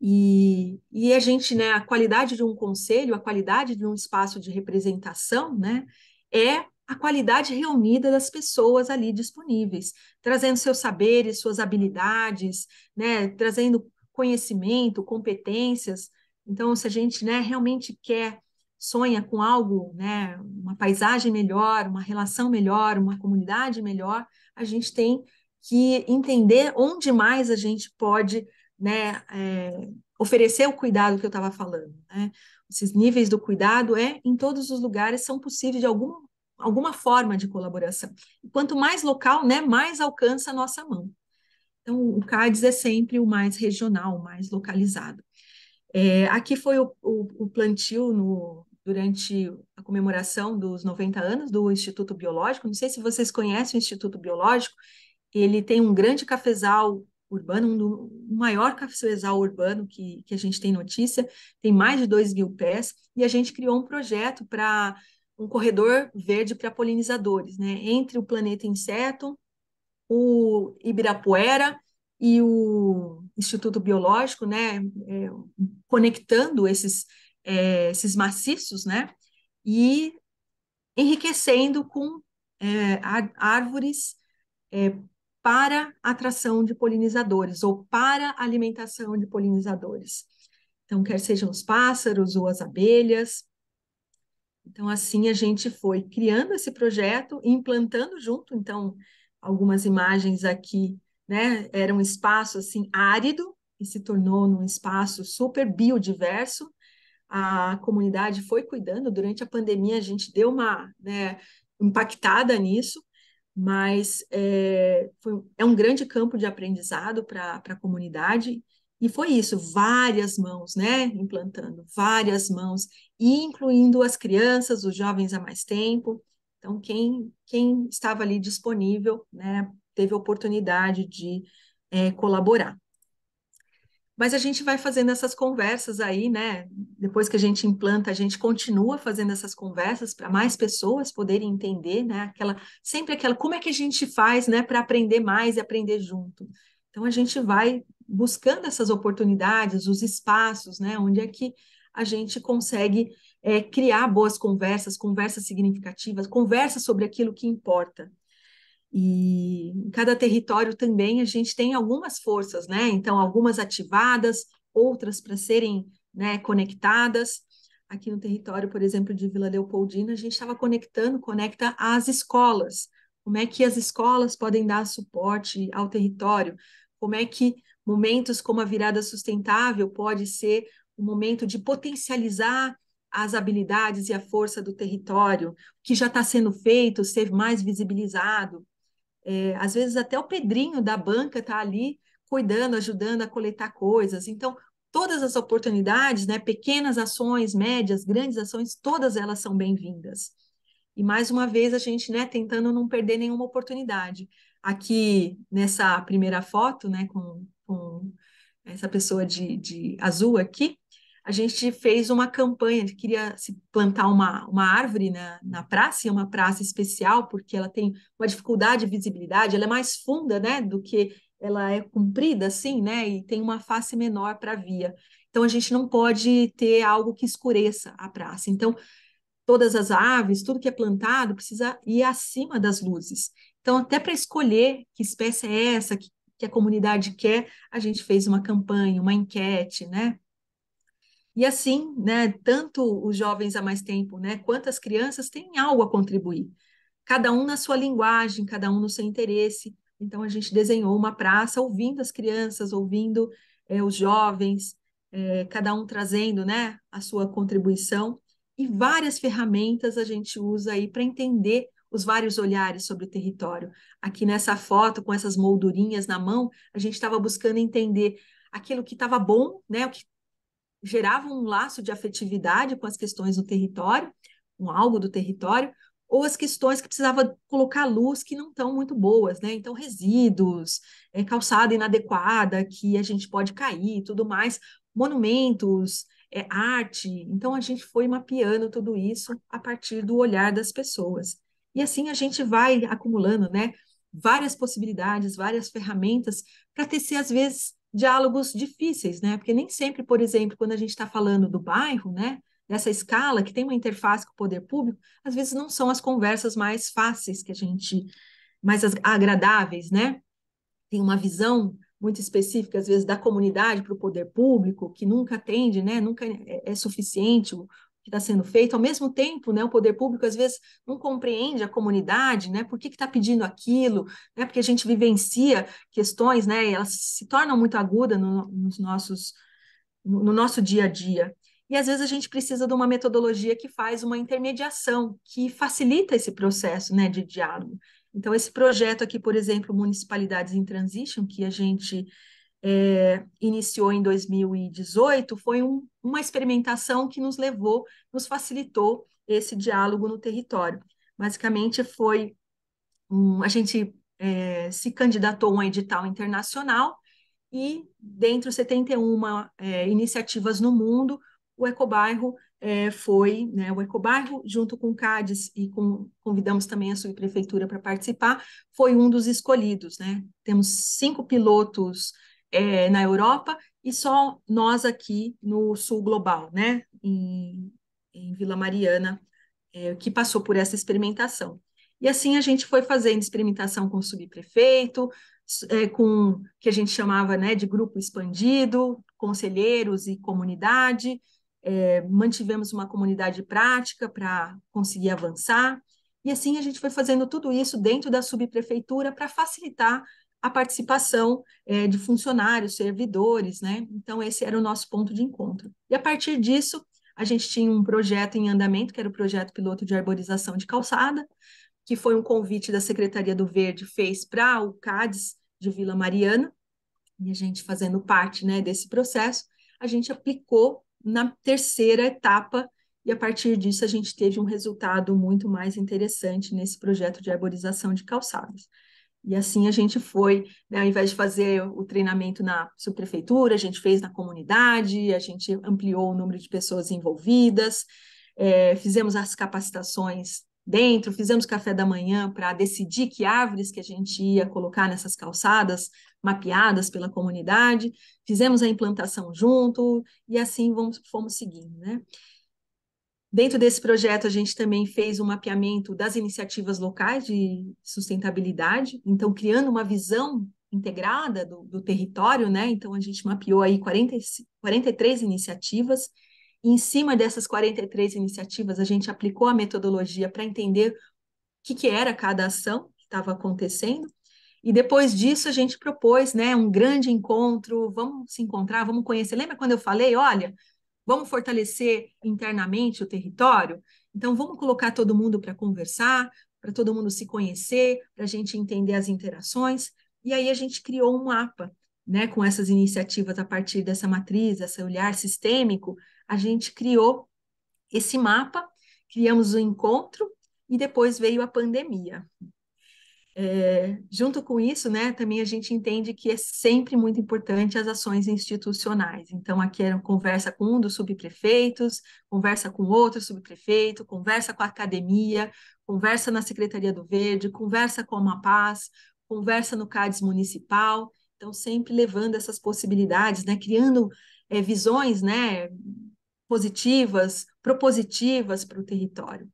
Speaker 3: E, e a gente, né, a qualidade de um conselho, a qualidade de um espaço de representação, né, é a qualidade reunida das pessoas ali disponíveis, trazendo seus saberes, suas habilidades, né, trazendo conhecimento, competências. Então, se a gente né, realmente quer, sonha com algo, né, uma paisagem melhor, uma relação melhor, uma comunidade melhor, a gente tem que entender onde mais a gente pode né, é, oferecer o cuidado que eu estava falando. Né? Esses níveis do cuidado é em todos os lugares são possíveis de alguma alguma forma de colaboração. quanto mais local, né, mais alcança a nossa mão. Então, o CADES é sempre o mais regional, o mais localizado. É, aqui foi o, o, o plantio no, durante a comemoração dos 90 anos do Instituto Biológico. Não sei se vocês conhecem o Instituto Biológico, ele tem um grande cafezal urbano, um do maior cafezal urbano que, que a gente tem notícia, tem mais de 2 mil pés, e a gente criou um projeto para um corredor verde para polinizadores, né? Entre o planeta inseto o Ibirapuera e o Instituto Biológico, né, é, conectando esses, é, esses maciços, né, e enriquecendo com é, árvores é, para atração de polinizadores ou para alimentação de polinizadores. Então, quer sejam os pássaros ou as abelhas. Então, assim a gente foi criando esse projeto, implantando junto, então, algumas imagens aqui, né? Era um espaço assim árido e se tornou num espaço super biodiverso. A comunidade foi cuidando durante a pandemia, a gente deu uma né, impactada nisso, mas é, foi, é um grande campo de aprendizado para a comunidade e foi isso, várias mãos, né, implantando, várias mãos, incluindo as crianças, os jovens há mais tempo, então, quem, quem estava ali disponível né, teve a oportunidade de é, colaborar. Mas a gente vai fazendo essas conversas aí, né? Depois que a gente implanta, a gente continua fazendo essas conversas para mais pessoas poderem entender, né? Aquela, sempre aquela, como é que a gente faz, né, para aprender mais e aprender junto. Então a gente vai buscando essas oportunidades, os espaços, né, onde é que a gente consegue é, criar boas conversas, conversas significativas, conversas sobre aquilo que importa. E em cada território também a gente tem algumas forças, né? Então, algumas ativadas, outras para serem né, conectadas. Aqui no território, por exemplo, de Vila Leopoldina, a gente estava conectando, conecta as escolas. Como é que as escolas podem dar suporte ao território? Como é que momentos como a virada sustentável pode ser um momento de potencializar as habilidades e a força do território, o que já está sendo feito, ser mais visibilizado. É, às vezes até o Pedrinho da banca está ali cuidando, ajudando a coletar coisas. Então, todas as oportunidades, né, pequenas ações, médias, grandes ações, todas elas são bem-vindas. E mais uma vez a gente, né, tentando não perder nenhuma oportunidade. Aqui nessa primeira foto, né, com, com essa pessoa de, de azul aqui, a gente fez uma campanha, queria plantar uma, uma árvore na, na praça, e é uma praça especial, porque ela tem uma dificuldade de visibilidade, ela é mais funda, né, do que ela é comprida, assim, né, e tem uma face menor para a via. Então, a gente não pode ter algo que escureça a praça. Então, todas as árvores, tudo que é plantado, precisa ir acima das luzes. Então, até para escolher que espécie é essa, que, que a comunidade quer, a gente fez uma campanha, uma enquete, né, e assim, né, tanto os jovens há mais tempo, né, quanto as crianças têm algo a contribuir. Cada um na sua linguagem, cada um no seu interesse. Então a gente desenhou uma praça ouvindo as crianças, ouvindo é, os jovens, é, cada um trazendo, né, a sua contribuição e várias ferramentas a gente usa aí para entender os vários olhares sobre o território. Aqui nessa foto, com essas moldurinhas na mão, a gente estava buscando entender aquilo que estava bom, né, o que gerava um laço de afetividade com as questões do território, com algo do território, ou as questões que precisava colocar luz que não estão muito boas, né? Então, resíduos, é, calçada inadequada que a gente pode cair, tudo mais, monumentos, é, arte. Então, a gente foi mapeando tudo isso a partir do olhar das pessoas. E assim a gente vai acumulando, né? Várias possibilidades, várias ferramentas para tecer, às vezes, diálogos difíceis, né? Porque nem sempre, por exemplo, quando a gente está falando do bairro, né? Dessa escala que tem uma interface com o poder público, às vezes não são as conversas mais fáceis que a gente, mais agradáveis, né? Tem uma visão muito específica, às vezes, da comunidade para o poder público, que nunca atende, né? Nunca é, é suficiente o, que está sendo feito. Ao mesmo tempo, né, o poder público às vezes não compreende a comunidade, né? Por que está pedindo aquilo? Né, porque a gente vivencia questões, né? E elas se tornam muito agudas no, nos nossos, no, no nosso dia a dia. E às vezes a gente precisa de uma metodologia que faz uma intermediação, que facilita esse processo né, de diálogo. Então, esse projeto aqui, por exemplo, Municipalidades em Transition, que a gente é, iniciou em 2018 foi um, uma experimentação que nos levou, nos facilitou esse diálogo no território. Basicamente foi um, a gente é, se candidatou a um edital internacional e de 71 é, iniciativas no mundo, o Ecobairro é, foi, né, o Ecobairro, junto com o CADES e com, convidamos também a subprefeitura para participar, foi um dos escolhidos. Né? Temos cinco pilotos é, na Europa e só nós aqui no sul global, né? Em, em Vila Mariana, é, que passou por essa experimentação. E assim a gente foi fazendo experimentação com o subprefeito, é, com que a gente chamava né, de grupo expandido, conselheiros e comunidade. É, mantivemos uma comunidade prática para conseguir avançar. E assim a gente foi fazendo tudo isso dentro da subprefeitura para facilitar a participação é, de funcionários, servidores, né? Então, esse era o nosso ponto de encontro. E a partir disso, a gente tinha um projeto em andamento, que era o projeto piloto de arborização de calçada, que foi um convite da Secretaria do Verde, fez para o CADES de Vila Mariana, e a gente fazendo parte né, desse processo, a gente aplicou na terceira etapa, e a partir disso a gente teve um resultado muito mais interessante nesse projeto de arborização de calçadas. E assim a gente foi, né, ao invés de fazer o treinamento na subprefeitura, a gente fez na comunidade, a gente ampliou o número de pessoas envolvidas, é, fizemos as capacitações dentro, fizemos café da manhã para decidir que árvores que a gente ia colocar nessas calçadas mapeadas pela comunidade, fizemos a implantação junto e assim vamos, fomos seguindo, né? Dentro desse projeto, a gente também fez um mapeamento das iniciativas locais de sustentabilidade, então, criando uma visão integrada do, do território, né? Então, a gente mapeou aí 40, 43 iniciativas, e em cima dessas 43 iniciativas, a gente aplicou a metodologia para entender o que, que era cada ação que estava acontecendo, e depois disso a gente propôs, né, um grande encontro, vamos se encontrar, vamos conhecer. Lembra quando eu falei, olha, Vamos fortalecer internamente o território? Então, vamos colocar todo mundo para conversar, para todo mundo se conhecer, para a gente entender as interações. E aí a gente criou um mapa, né? Com essas iniciativas a partir dessa matriz, esse olhar sistêmico, a gente criou esse mapa, criamos o encontro e depois veio a pandemia. É, junto com isso, né, também a gente entende que é sempre muito importante as ações institucionais. Então, aqui era é conversa com um dos subprefeitos, conversa com outro subprefeito, conversa com a academia, conversa na Secretaria do Verde, conversa com a Amapaz, conversa no CADES municipal. Então, sempre levando essas possibilidades, né, criando é, visões né, positivas, propositivas para o território.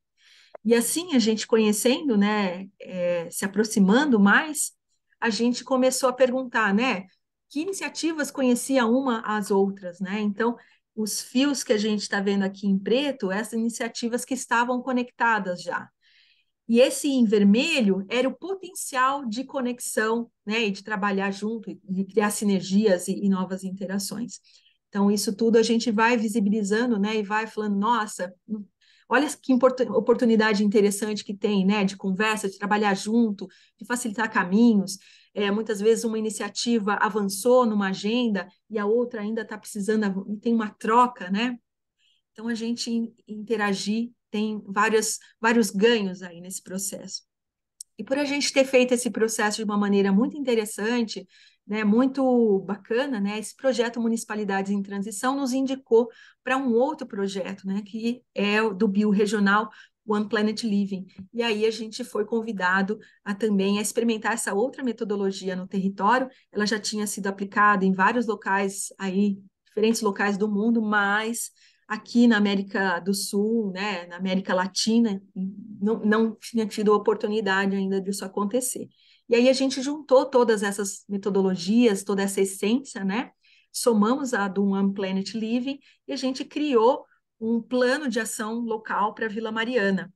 Speaker 3: E assim, a gente conhecendo, né, é, se aproximando mais, a gente começou a perguntar, né, que iniciativas conhecia uma às outras, né? Então, os fios que a gente está vendo aqui em preto, essas iniciativas que estavam conectadas já. E esse em vermelho era o potencial de conexão, né, e de trabalhar junto, de criar sinergias e, e novas interações. Então, isso tudo a gente vai visibilizando, né, e vai falando, nossa, Olha que oportunidade interessante que tem, né? De conversa, de trabalhar junto, de facilitar caminhos. É, muitas vezes uma iniciativa avançou numa agenda e a outra ainda está precisando, tem uma troca, né? Então a gente interagir tem vários, vários ganhos aí nesse processo. E por a gente ter feito esse processo de uma maneira muito interessante, né, muito bacana, né, esse projeto Municipalidades em Transição nos indicou para um outro projeto, né, que é do Bioregional One Planet Living. E aí a gente foi convidado a também a experimentar essa outra metodologia no território. Ela já tinha sido aplicada em vários locais aí, diferentes locais do mundo, mas aqui na América do Sul, né, na América Latina, não, não tinha tido oportunidade ainda disso acontecer. E aí a gente juntou todas essas metodologias, toda essa essência, né? Somamos a do One Planet Living e a gente criou um plano de ação local para Vila Mariana.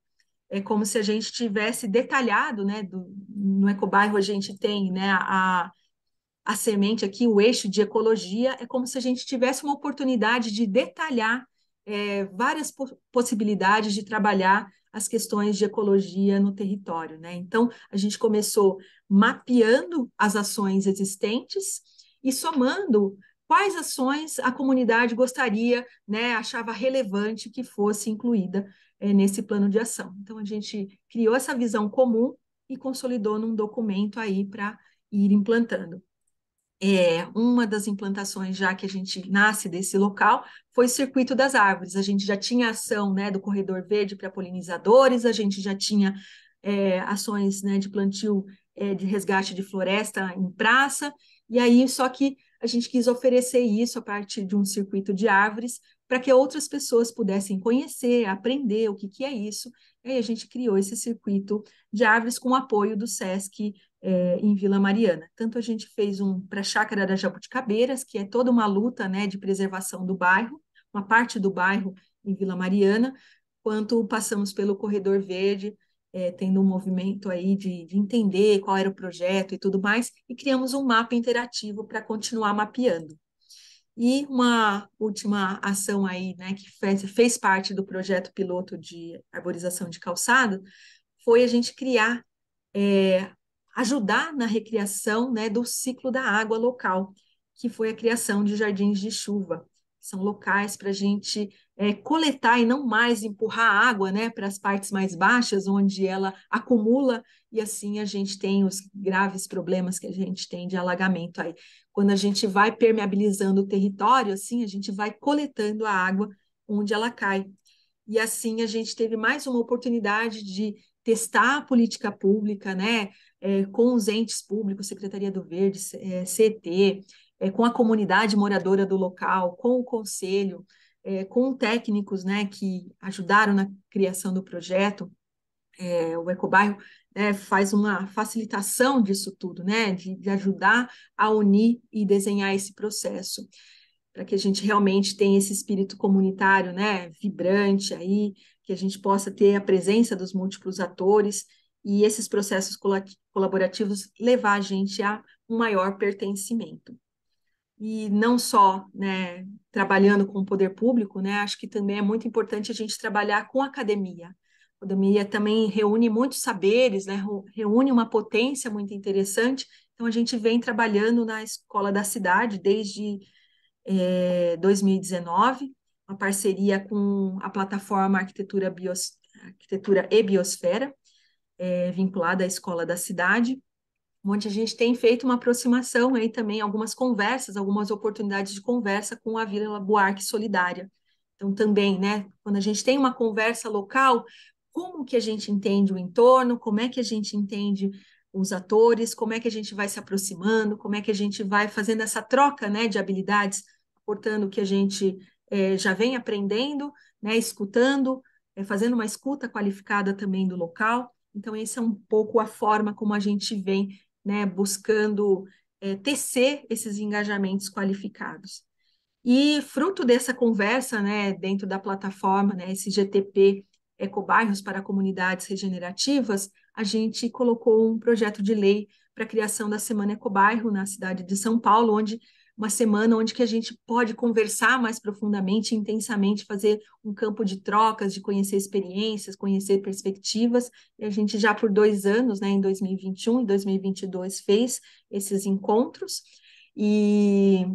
Speaker 3: É como se a gente tivesse detalhado, né? Do, no ecobairro a gente tem né, a, a semente aqui, o eixo de ecologia, é como se a gente tivesse uma oportunidade de detalhar é, várias possibilidades de trabalhar as questões de ecologia no território. Né? Então, a gente começou mapeando as ações existentes e somando quais ações a comunidade gostaria, né, achava relevante que fosse incluída é, nesse plano de ação. Então, a gente criou essa visão comum e consolidou num documento aí para ir implantando é, uma das implantações, já que a gente nasce desse local, foi o Circuito das Árvores. A gente já tinha ação né, do Corredor Verde para polinizadores, a gente já tinha é, ações né, de plantio é, de resgate de floresta em praça, e aí só que a gente quis oferecer isso a partir de um circuito de árvores para que outras pessoas pudessem conhecer, aprender o que, que é isso. E aí a gente criou esse circuito de árvores com o apoio do SESC é, em Vila Mariana. Tanto a gente fez um para a Chácara das Jabuticabeiras, que é toda uma luta né, de preservação do bairro, uma parte do bairro em Vila Mariana, quanto passamos pelo Corredor Verde, é, tendo um movimento aí de, de, entender qual era o projeto e tudo mais, e criamos um mapa interativo para continuar mapeando. E uma última ação aí, né, que fez, fez parte do projeto piloto de arborização de calçado, foi a gente criar é, ajudar na recriação né, do ciclo da água local, que foi a criação de jardins de chuva. São locais para a gente é, coletar e não mais empurrar a água né, para as partes mais baixas, onde ela acumula, e assim a gente tem os graves problemas que a gente tem de alagamento aí. Quando a gente vai permeabilizando o território, assim, a gente vai coletando a água onde ela cai. E assim a gente teve mais uma oportunidade de testar a política pública, né? é, com os entes públicos, Secretaria do Verde, é, CT, é, com a comunidade moradora do local, com o conselho, é, com técnicos né, que ajudaram na criação do projeto. É, o Ecobairro né, faz uma facilitação disso tudo, né, de, de ajudar a unir e desenhar esse processo, para que a gente realmente tenha esse espírito comunitário né, vibrante aí, que a gente possa ter a presença dos múltiplos atores e esses processos colaborativos levar a gente a um maior pertencimento. E não só né, trabalhando com o poder público, né, acho que também é muito importante a gente trabalhar com a academia. A academia também reúne muitos saberes, né, reúne uma potência muito interessante. Então, a gente vem trabalhando na escola da cidade desde é, eh, 2019, uma parceria com a plataforma Arquitetura, Bios... Arquitetura e Biosfera, é, vinculada à escola da cidade, onde a gente tem feito uma aproximação aí também, algumas conversas, algumas oportunidades de conversa com a Vila Buarque Solidária. Então, também, né, quando a gente tem uma conversa local, como que a gente entende o entorno, como é que a gente entende os atores, como é que a gente vai se aproximando, como é que a gente vai fazendo essa troca né, de habilidades, portando o que a gente é, já vem aprendendo, né, escutando, é, fazendo uma escuta qualificada também do local. Então, esse é um pouco a forma como a gente vem né, buscando é, tecer esses engajamentos qualificados. E fruto dessa conversa, né, dentro da plataforma, né, esse GTP Ecobairros para Comunidades Regenerativas, a gente colocou um projeto de lei para a criação da Semana Ecobairro na cidade de São Paulo, onde uma semana onde que a gente pode conversar mais profundamente, intensamente, fazer um campo de trocas, de conhecer experiências, conhecer perspectivas. E a gente já por dois anos, né, em 2021 e 2022, fez esses encontros. E,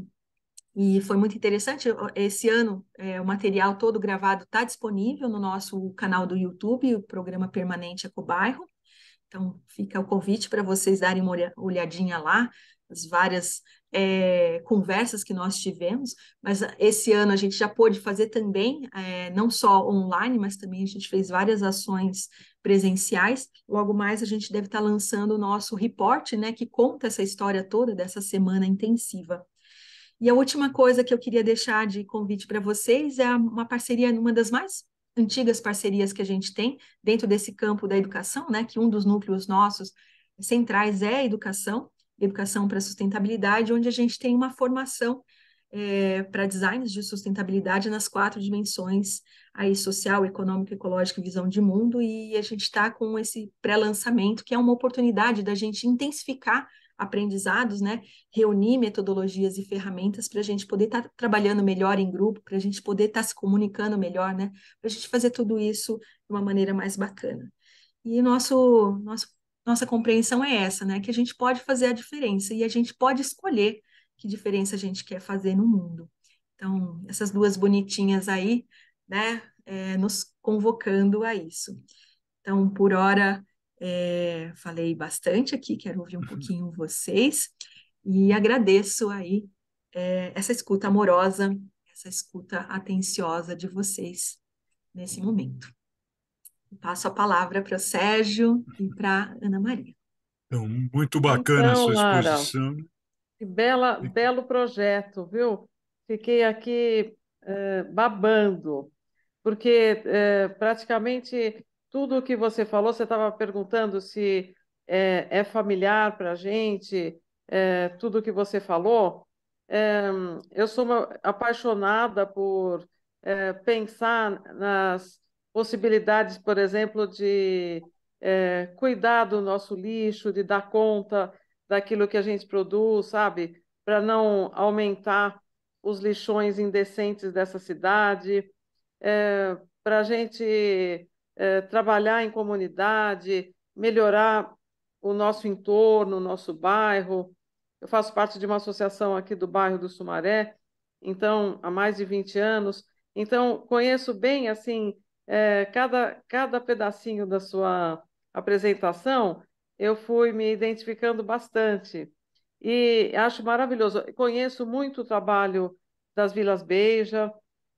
Speaker 3: e foi muito interessante. Esse ano, é, o material todo gravado está disponível no nosso canal do YouTube, o programa Permanente Ecobairro. Então, fica o convite para vocês darem uma olhadinha lá, as várias é, conversas que nós tivemos, mas ah, esse ano a gente já pôde fazer também, é, não só online, mas também a gente fez várias ações presenciais. Logo mais a gente deve estar lançando o nosso reporte, né, que conta essa história toda dessa semana intensiva. E a última coisa que eu queria deixar de convite para vocês é uma parceria, uma das mais antigas parcerias que a gente tem dentro desse campo da educação, né, que um dos núcleos nossos centrais é a educação. Educação para Sustentabilidade, onde a gente tem uma formação é, para designs de sustentabilidade nas quatro dimensões aí social, econômica, ecológica e visão de mundo, e a gente está com esse pré-lançamento, que é uma oportunidade da gente intensificar aprendizados, né? reunir metodologias e ferramentas para a gente poder estar tá trabalhando melhor em grupo, para a gente poder estar tá se comunicando melhor, né? para a gente fazer tudo isso de uma maneira mais bacana. E nosso, nosso nossa compreensão é essa, né? Que a gente pode fazer a diferença e a gente pode escolher que diferença a gente quer fazer no mundo. Então, essas duas bonitinhas aí, né, é, nos convocando a isso. Então, por hora, é, falei bastante aqui, quero ouvir um uhum. pouquinho vocês e agradeço aí é, essa escuta amorosa, essa escuta atenciosa de vocês nesse momento. Passo a palavra para o Sérgio e para Ana
Speaker 4: Maria.
Speaker 2: Então, muito bacana então, a sua exposição.
Speaker 4: que bela, belo projeto, viu? Fiquei aqui eh, babando, porque eh, praticamente tudo o que você falou, você estava perguntando se eh, é, familiar para a gente, tudo o que você falou. eu sou uma, apaixonada por pensar nas possibilidades, por exemplo, de é, cuidar do nosso lixo, de dar conta daquilo que a gente produz, sabe? Para não aumentar os lixões indecentes dessa cidade, é, para a gente é, trabalhar em comunidade, melhorar o nosso entorno, o nosso bairro. Eu faço parte de uma associação aqui do bairro do Sumaré, então, há mais de 20 anos. Então, conheço bem, assim, é, cada, cada pedacinho da sua apresentação, eu fui me identificando bastante. E acho maravilhoso. Conheço muito o trabalho das Vilas Beija.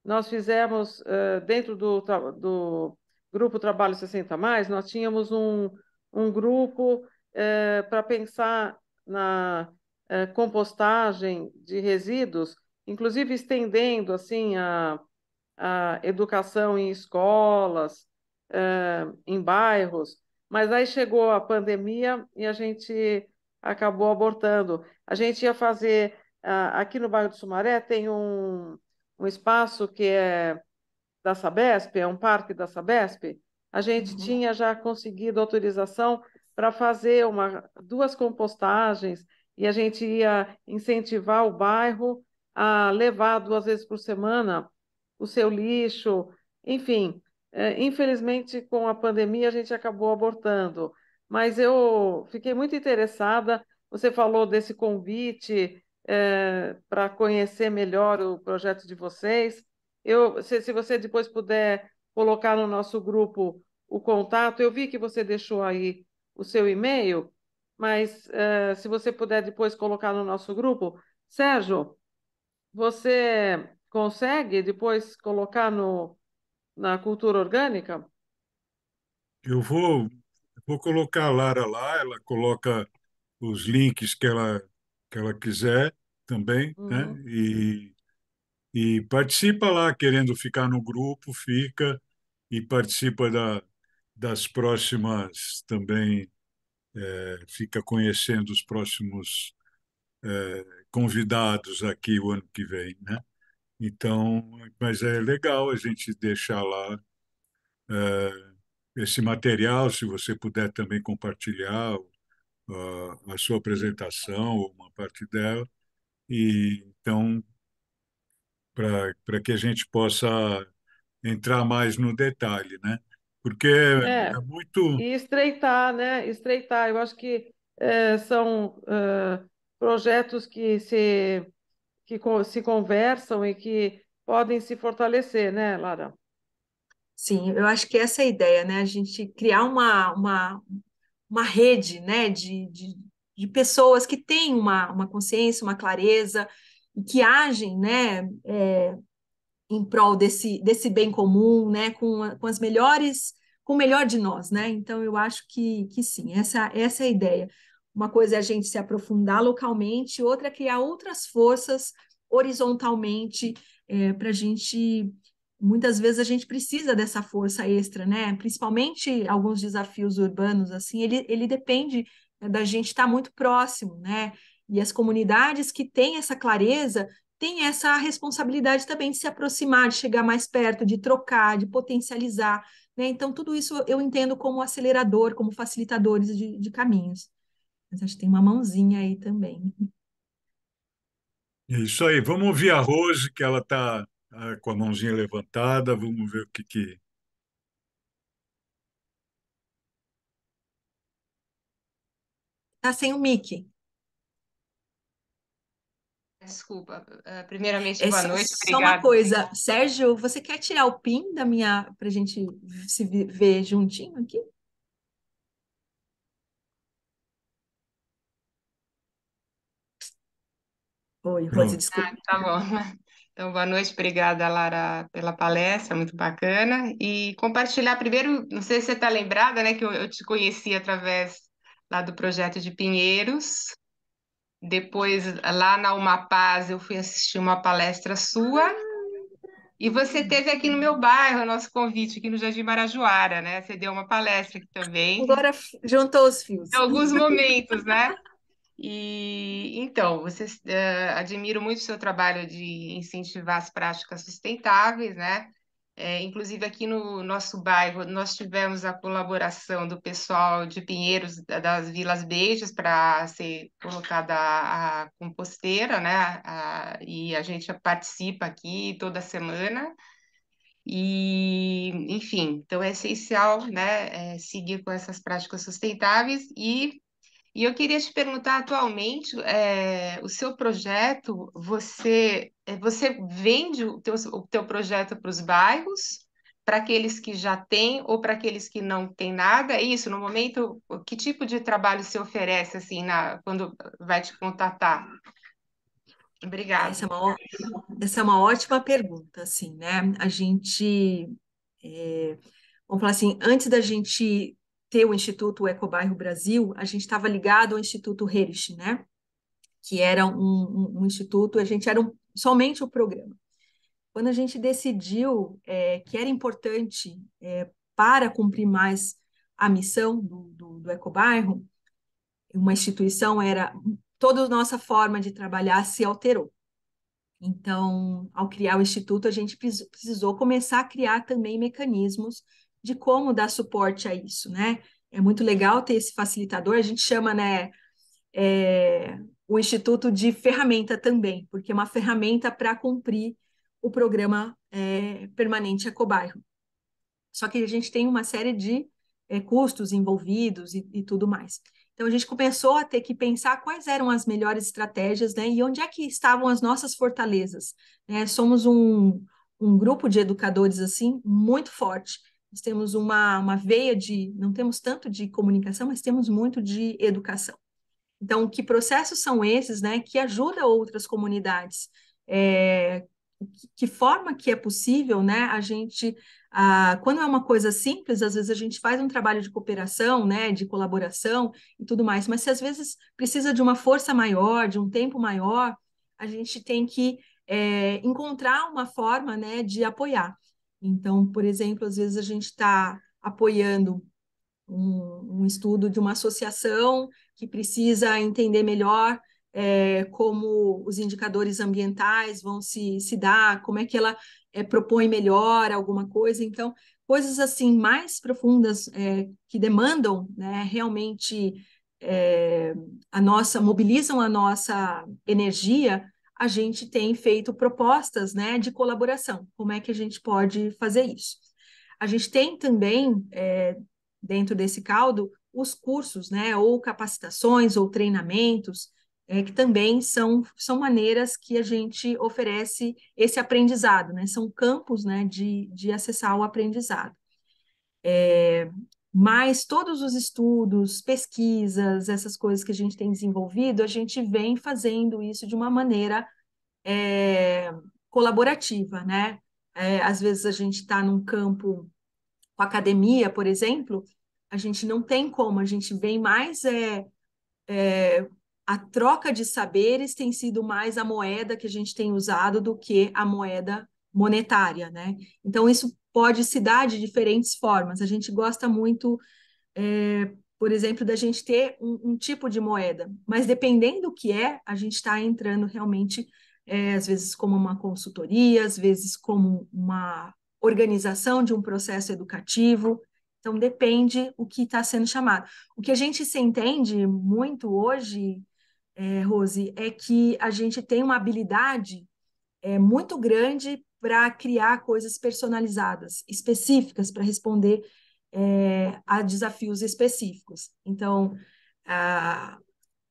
Speaker 4: Nós fizemos, uh, dentro do, do grupo Trabalho 60, Mais, nós tínhamos um, um grupo uh, para pensar na uh, compostagem de resíduos, inclusive estendendo assim a, a educação em escolas, eh, em bairros, mas aí chegou a pandemia e a gente acabou abortando. A gente ia fazer, aqui no bairro do Sumaré tem um, um espaço que é da Sabesp, é um parque da Sabesp, a gente uhum. tinha já conseguido autorização para fazer uma, duas compostagens e a gente ia incentivar o bairro a levar duas vezes por semana o seu lixo, enfim. É, infelizmente, com a pandemia, a gente acabou abortando, mas eu fiquei muito interessada. Você falou desse convite é, para conhecer melhor o projeto de vocês. Eu, se, se você depois puder colocar no nosso grupo o contato, eu vi que você deixou aí o seu e-mail, mas é, se você puder depois colocar no nosso grupo. Sérgio, você consegue depois colocar no, na cultura orgânica?
Speaker 2: Eu vou, vou colocar a Lara lá, ela coloca os links que ela, que ela quiser também, né? uhum. né? E, e participa lá, querendo ficar no grupo, fica e participa da, das próximas também, é, fica conhecendo os próximos é, convidados aqui o ano que vem, né? Então, mas é legal a gente deixar lá uh, esse material, se você puder também compartilhar uh, a sua apresentação ou uma parte dela, e então para que a gente possa entrar mais no detalhe, né? Porque é, é
Speaker 4: muito e estreitar, né? Estreitar. Eu acho que é, são eh, projetos que se que se conversam e que podem se fortalecer, né, Lara?
Speaker 3: Sim, eu acho que essa é a ideia, né? A gente criar uma, uma, uma rede né? de, de, de pessoas que têm uma, uma consciência, uma clareza, e que agem né? É, em prol desse, desse bem comum, né? com, com as melhores, com o melhor de nós, né? Então eu acho que, que sim, essa, essa é a ideia. Uma coisa é a gente se aprofundar localmente, outra é criar outras forças horizontalmente é, para a gente. Muitas vezes a gente precisa dessa força extra, né? Principalmente alguns desafios urbanos, assim, ele, ele depende é, da gente estar tá muito próximo, né? E as comunidades que têm essa clareza têm essa responsabilidade também de se aproximar, de chegar mais perto, de trocar, de potencializar. Né? Então, tudo isso eu entendo como acelerador, como facilitadores de, de caminhos. Mas acho que tem uma mãozinha aí também.
Speaker 2: É isso aí. Vamos ouvir a Rose, que ela está tá com a mãozinha levantada. Vamos ver o que, que
Speaker 3: tá sem o mic.
Speaker 5: Desculpa. É, primeiramente, boa é, noite. Só uma
Speaker 3: coisa, Sérgio, você quer tirar o PIN da minha para a gente se ver juntinho aqui?
Speaker 5: Oi, Rose, desculpa. Ah, tá bom. Então, boa noite, obrigada, Lara, pela palestra, muito bacana. E compartilhar primeiro, não sei se você está lembrada, né, que eu, eu te conheci através lá do projeto de Pinheiros. Depois, lá na Uma Paz, eu fui assistir uma palestra sua. E você teve aqui no meu bairro, nosso convite aqui no Jardim Marajoara, né? Você deu uma palestra aqui também. Agora juntou os fios. Em alguns momentos, né? E então, você uh, eh, admiro muito o seu trabalho de incentivar as práticas sustentáveis, né? É, inclusive aqui no nosso bairro, nós tivemos a colaboração do pessoal de Pinheiros, das Vilas Beijos, para ser colocada a, a composteira, né? a, e a gente participa aqui toda semana. E, enfim, então é essencial né, é, seguir com essas práticas sustentáveis e e eu queria te perguntar atualmente, é, o seu projeto, você eh, você vende o teu, o teu projeto para os bairros, para aqueles que já têm ou para aqueles que não têm nada? É isso, no momento, que tipo de trabalho se oferece assim na, quando vai te contatar? Obrigada. Essa é uma, essa é uma ótima pergunta, assim, né? A gente
Speaker 3: é, vamos falar assim, antes da gente ter o Instituto Ecobairro Brasil, a gente estava ligado ao Instituto Herich, né? Que era um, um, um, instituto, a gente era um, somente o programa. Quando a gente decidiu é, que era importante é, para cumprir mais a missão do, do, do Ecobairro, uma instituição era toda a nossa forma de trabalhar se alterou. Então, ao criar o instituto, a gente precisou começar a criar também mecanismos de como dar suporte a isso, né? É muito legal ter esse facilitador, a gente chama, né, é, o Instituto de ferramenta também, porque é uma ferramenta para cumprir o programa é, permanente Ecobairro. Só que a gente tem uma série de é, custos envolvidos e, e, tudo mais. Então a gente começou a ter que pensar quais eram as melhores estratégias, né? E onde é que estavam as nossas fortalezas? Né? Somos um, um grupo de educadores assim muito forte nós temos uma, uma veia de, não temos tanto de comunicação, mas temos muito de educação. Então, que processos são esses, né, que ajuda outras comunidades? É, que forma que é possível, né? A gente, a quando é uma coisa simples, às vezes a gente faz um trabalho de cooperação, né, de colaboração e tudo mais, mas se às vezes precisa de uma força maior, de um tempo maior, a gente tem que é, encontrar uma forma, né, de apoiar. Então, por exemplo, às vezes a gente está apoiando um, um, estudo de uma associação que precisa entender melhor é, como os indicadores ambientais vão se, se dar, como é que ela é, propõe melhor alguma coisa. Então, coisas assim mais profundas é, que demandam né, realmente é, a nossa, mobilizam a nossa energia, a gente tem feito propostas né, de colaboração. Como é que a gente pode fazer isso? A gente tem também, é, dentro desse caldo, os cursos, né, ou capacitações, ou treinamentos, é, que também são, são maneiras que a gente oferece esse aprendizado, né? São campos né, de, de acessar o aprendizado. É, mas todos os estudos, pesquisas, essas coisas que a gente tem desenvolvido, a gente vem fazendo isso de uma maneira é, colaborativa, né? É, às vezes a gente está num campo com academia, por exemplo, a gente não tem como, a gente vem mais é, é, a troca de saberes tem sido mais a moeda que a gente tem usado do que a moeda monetária, né? Então isso pode se dar de diferentes formas. A gente gosta muito, é, por exemplo, da gente ter um, um, tipo de moeda, mas dependendo do que é, a gente está entrando realmente, é, às vezes, como uma consultoria, às vezes, como uma organização de um processo educativo. Então, depende o que está sendo chamado. O que a gente se entende muito hoje, é, Rose, é que a gente tem uma habilidade é, muito grande para criar coisas personalizadas, específicas, para responder é, a desafios específicos. Então, a,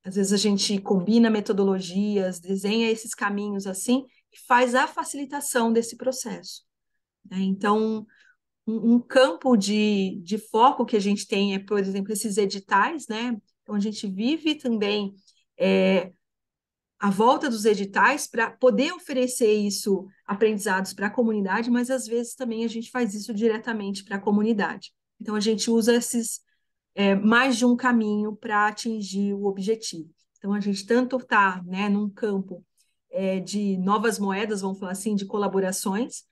Speaker 3: às vezes a gente combina metodologias, desenha esses caminhos assim e faz a facilitação desse processo. Né? Então, um, um, campo de, de foco que a gente tem é, por exemplo, esses editais, né? Então, a gente vive também é, a volta dos editais para poder oferecer isso, aprendizados para a comunidade, mas às vezes também a gente faz isso diretamente para a comunidade. Então a gente usa esses é, mais de um caminho para atingir o objetivo. Então a gente tanto está né, num campo é, de novas moedas, vamos falar assim, de colaborações,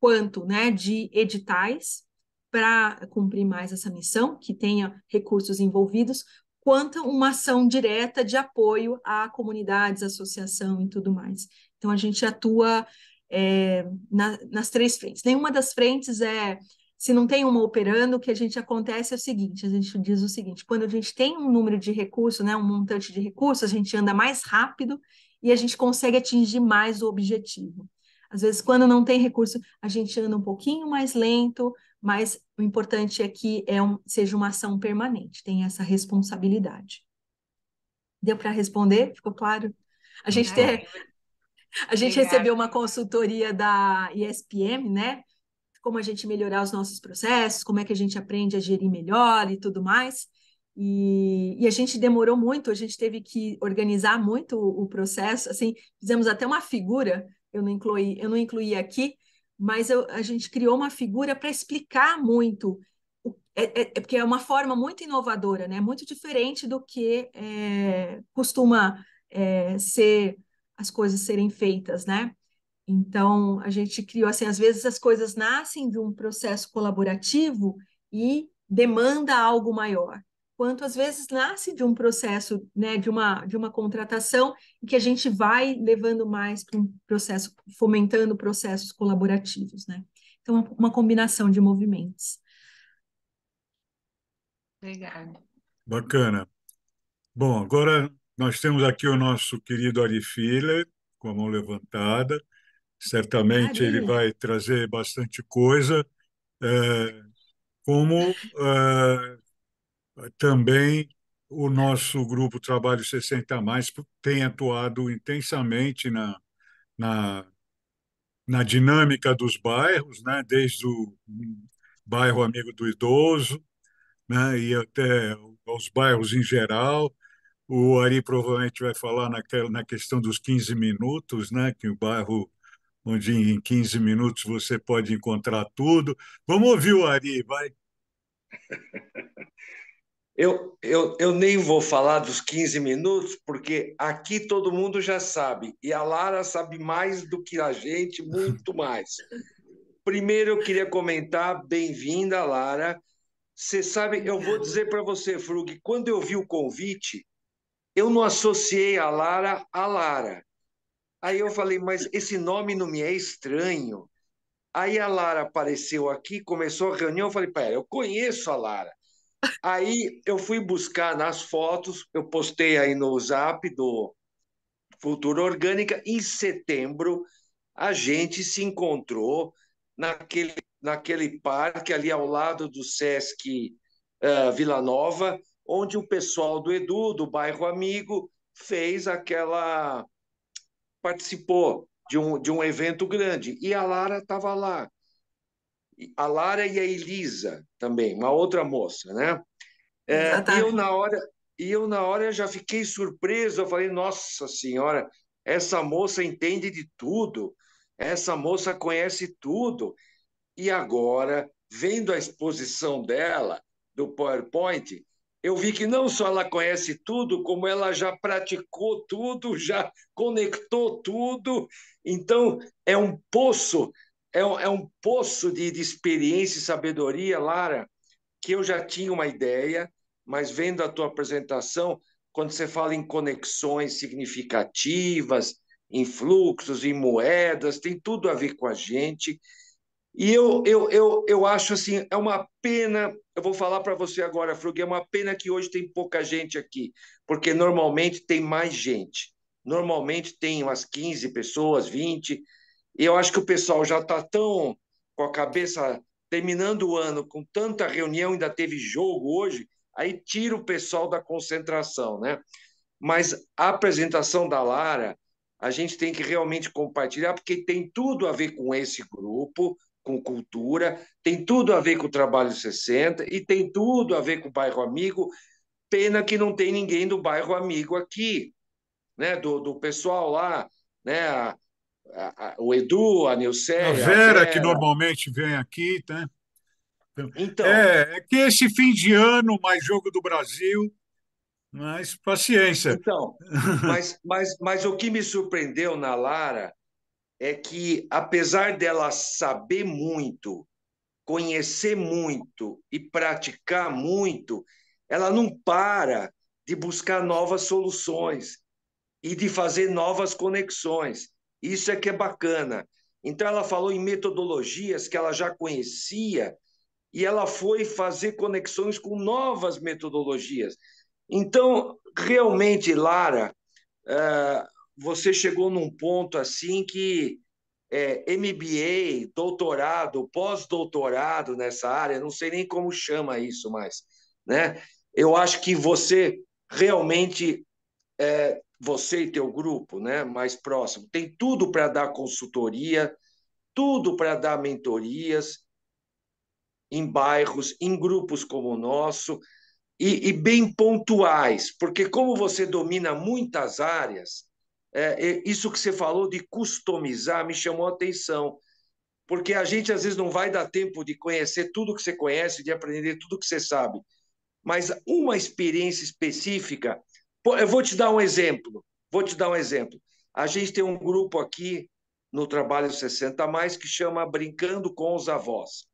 Speaker 3: quanto né, de editais para cumprir mais essa missão, que tenha recursos envolvidos, quanto uma ação direta de apoio a comunidades, associação e tudo mais. Então, a gente atua é, na, nas três frentes. Nenhuma das frentes é. Se não tem uma operando, o que a gente acontece é o seguinte: a gente diz o seguinte, quando a gente tem um número de recursos, né, um montante de recursos, a gente anda mais rápido e a gente consegue atingir mais o objetivo. Às vezes, quando não tem recurso, a gente anda um pouquinho mais lento, mas o importante é que é um, seja uma ação permanente, tem essa responsabilidade. Deu para responder? Ficou claro? A gente, é. Ter, a gente recebeu uma consultoria da ESPM, né? Como a gente melhorar os nossos processos, como é que a gente aprende a gerir melhor e tudo mais. E, e a gente demorou muito, a gente teve que organizar muito o, o processo, assim, fizemos até uma figura, eu não incluí, eu não incluí aqui, mas eu, a gente criou uma figura para explicar muito. É, é, é, porque é uma forma muito inovadora, né? Muito diferente do que é, costuma é, ser as coisas serem feitas, né? Então a gente criou assim, às vezes as coisas nascem de um processo colaborativo e demanda algo maior quanto às vezes nasce de um processo, né, de uma, de uma contratação, e que a gente vai levando mais para um processo, fomentando processos colaborativos, né? Então, uma combinação de movimentos.
Speaker 5: Obrigada.
Speaker 2: Bacana. Bom, agora nós temos aqui o nosso querido Ari Filler, com a mão levantada. Certamente Ari. ele vai trazer bastante coisa, é, como é, também o nosso grupo Trabalho 60 Mais tem atuado intensamente na, na, na dinâmica dos bairros, né? desde o bairro Amigo do Idoso né? e até os bairros em geral. O Ari provavelmente vai falar naquela, na questão dos 15 minutos, né? que o bairro onde em 15 minutos você pode encontrar tudo. Vamos ouvir
Speaker 6: o Ari, vai. Eu, eu, eu nem vou falar dos 15 minutos, porque aqui todo mundo já sabe, e a Lara sabe mais do que a gente, muito mais. Primeiro, eu queria comentar, bem-vinda, Lara. Você sabe, eu vou dizer para você, Frug, quando eu vi o convite, eu não associei a Lara a Lara. Aí eu falei, mas esse nome não me é estranho. Aí a Lara apareceu aqui, começou a reunião, eu falei, pera, eu conheço a Lara. Aí eu fui buscar nas fotos, eu postei aí no zap do Futuro Orgânica. Em setembro, a gente se encontrou naquele, naquele parque ali ao lado do Sesc uh, Vila Nova, onde o pessoal do Edu, do bairro Amigo, fez aquela. participou de um, de um evento grande. E a Lara estava lá a Lara e a Elisa também, uma outra moça, né? É, ah, tá. eu na hora e eu na hora já fiquei surpreso, eu falei: "Nossa senhora, essa moça entende de tudo. Essa moça conhece tudo". E agora, vendo a exposição dela do PowerPoint, eu vi que não só ela conhece tudo, como ela já praticou tudo, já conectou tudo. Então, é um poço é um, é um poço de, de experiência e sabedoria, Lara, que eu já tinha uma ideia, mas vendo a tua apresentação, quando você fala em conexões significativas, em fluxos, em moedas, tem tudo a ver com a gente. E eu, eu, eu, eu acho assim, é uma pena, eu vou falar para você agora, Frug, é uma pena que hoje tem pouca gente aqui, porque normalmente tem mais gente. Normalmente tem umas 15 pessoas, 20, e eu acho que o pessoal já está tão com a cabeça terminando o ano com tanta reunião, ainda teve jogo hoje, aí tira o pessoal da concentração, né? Mas a apresentação da Lara, a gente tem que realmente compartilhar, porque tem tudo a ver com esse grupo, com cultura, tem tudo a ver com o Trabalho 60 e tem tudo a ver com o Bairro Amigo. Pena que não tem ninguém do Bairro Amigo aqui, né? Do, do pessoal lá, né? o Edu, a Nilceia. A Vera, a Vera, que
Speaker 2: normalmente vem aqui, né?
Speaker 6: Então, é, é, que esse fim de ano, mais jogo do Brasil, mais paciência. Então, mas, mas, mas o que me surpreendeu na Lara é que, apesar dela saber muito, conhecer muito e praticar muito, ela não para de buscar novas soluções e de fazer novas conexões. Isso é que é bacana. Então, ela falou em metodologias que ela já conhecia e ela foi fazer conexões com novas metodologias. Então, realmente, Lara, eh, você chegou num ponto assim que eh, MBA, doutorado, pós-doutorado nessa área, não sei nem como chama isso mais, né? Eu acho que você realmente eh, você e teu grupo, né, mais próximo, tem tudo para dar consultoria, tudo para dar mentorias em bairros, em grupos como o nosso e, e bem pontuais, porque como você domina muitas áreas, é, isso que você falou de customizar me chamou a atenção, porque a gente às vezes não vai dar tempo de conhecer tudo que você conhece, de aprender tudo que você sabe, mas uma experiência específica eu vou te dar um exemplo. Vou te dar um exemplo. A gente tem um grupo aqui no Trabalho 60 Mais que chama Brincando com os Avós.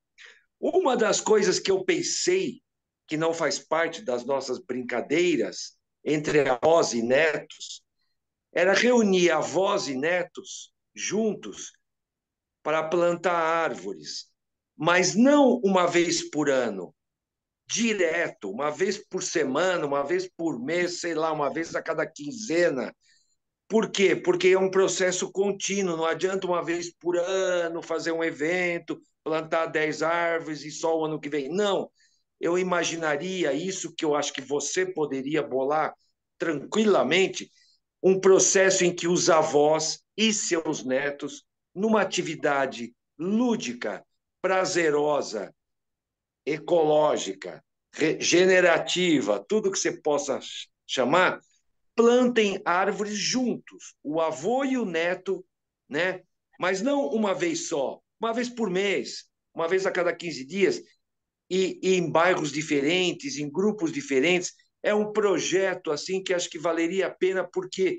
Speaker 6: Uma das coisas que eu pensei que não faz parte das nossas brincadeiras entre avós e netos era reunir avós e netos juntos para plantar árvores, mas não uma vez por ano, direto, uma vez por semana, uma vez por mês, sei lá, uma vez a cada quinzena. Por quê? Porque é um processo contínuo, não adianta uma vez por ano fazer um evento, plantar 10 árvores e só o ano que vem. Não, eu imaginaria isso que eu acho que você poderia bolar tranquilamente, um processo em que os avós e seus netos, numa atividade lúdica, prazerosa, ecológica, regenerativa, tudo que você possa chamar, plantem árvores juntos, o avô e o neto, né? Mas não uma vez só, uma vez por mês, uma vez a cada 15 dias, e, e, em bairros diferentes, em grupos diferentes. É um projeto assim que acho que valeria a pena porque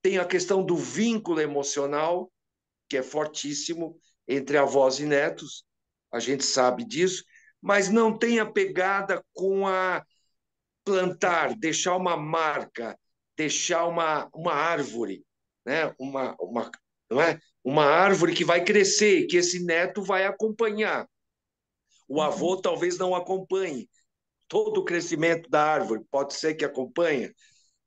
Speaker 6: tem a questão do vínculo emocional, que é fortíssimo entre avós e netos, a gente sabe disso, mas não tem a pegada com a plantar, deixar uma marca, deixar uma, uma árvore, né? uma, uma, não é? uma árvore que vai crescer, que esse neto vai acompanhar. O uhum. avô talvez não acompanhe todo o crescimento da árvore, pode ser que acompanhe.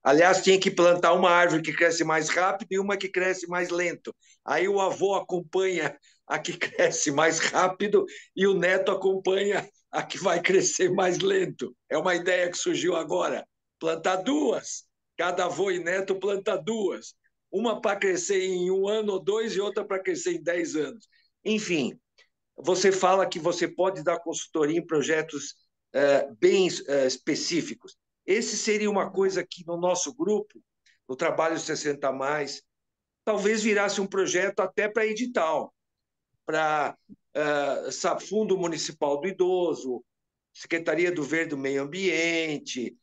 Speaker 6: Aliás, tinha que plantar uma árvore que cresce mais rápido e uma que cresce mais lento. Aí o avô acompanha a que cresce mais rápido e o neto acompanha a que vai crescer mais lento. É uma ideia que surgiu agora. Plantar duas. Cada avô e neto planta duas. Uma para crescer em um ano ou dois e outra para crescer em dez anos. Enfim, você fala que você pode dar consultoria em projetos eh, bem eh, específicos. Esse seria uma coisa que no nosso grupo, no Trabalho 60 Mais, talvez virasse um projeto até para edital para uh, Fundo Municipal do Idoso, Secretaria do Verde do Meio Ambiente,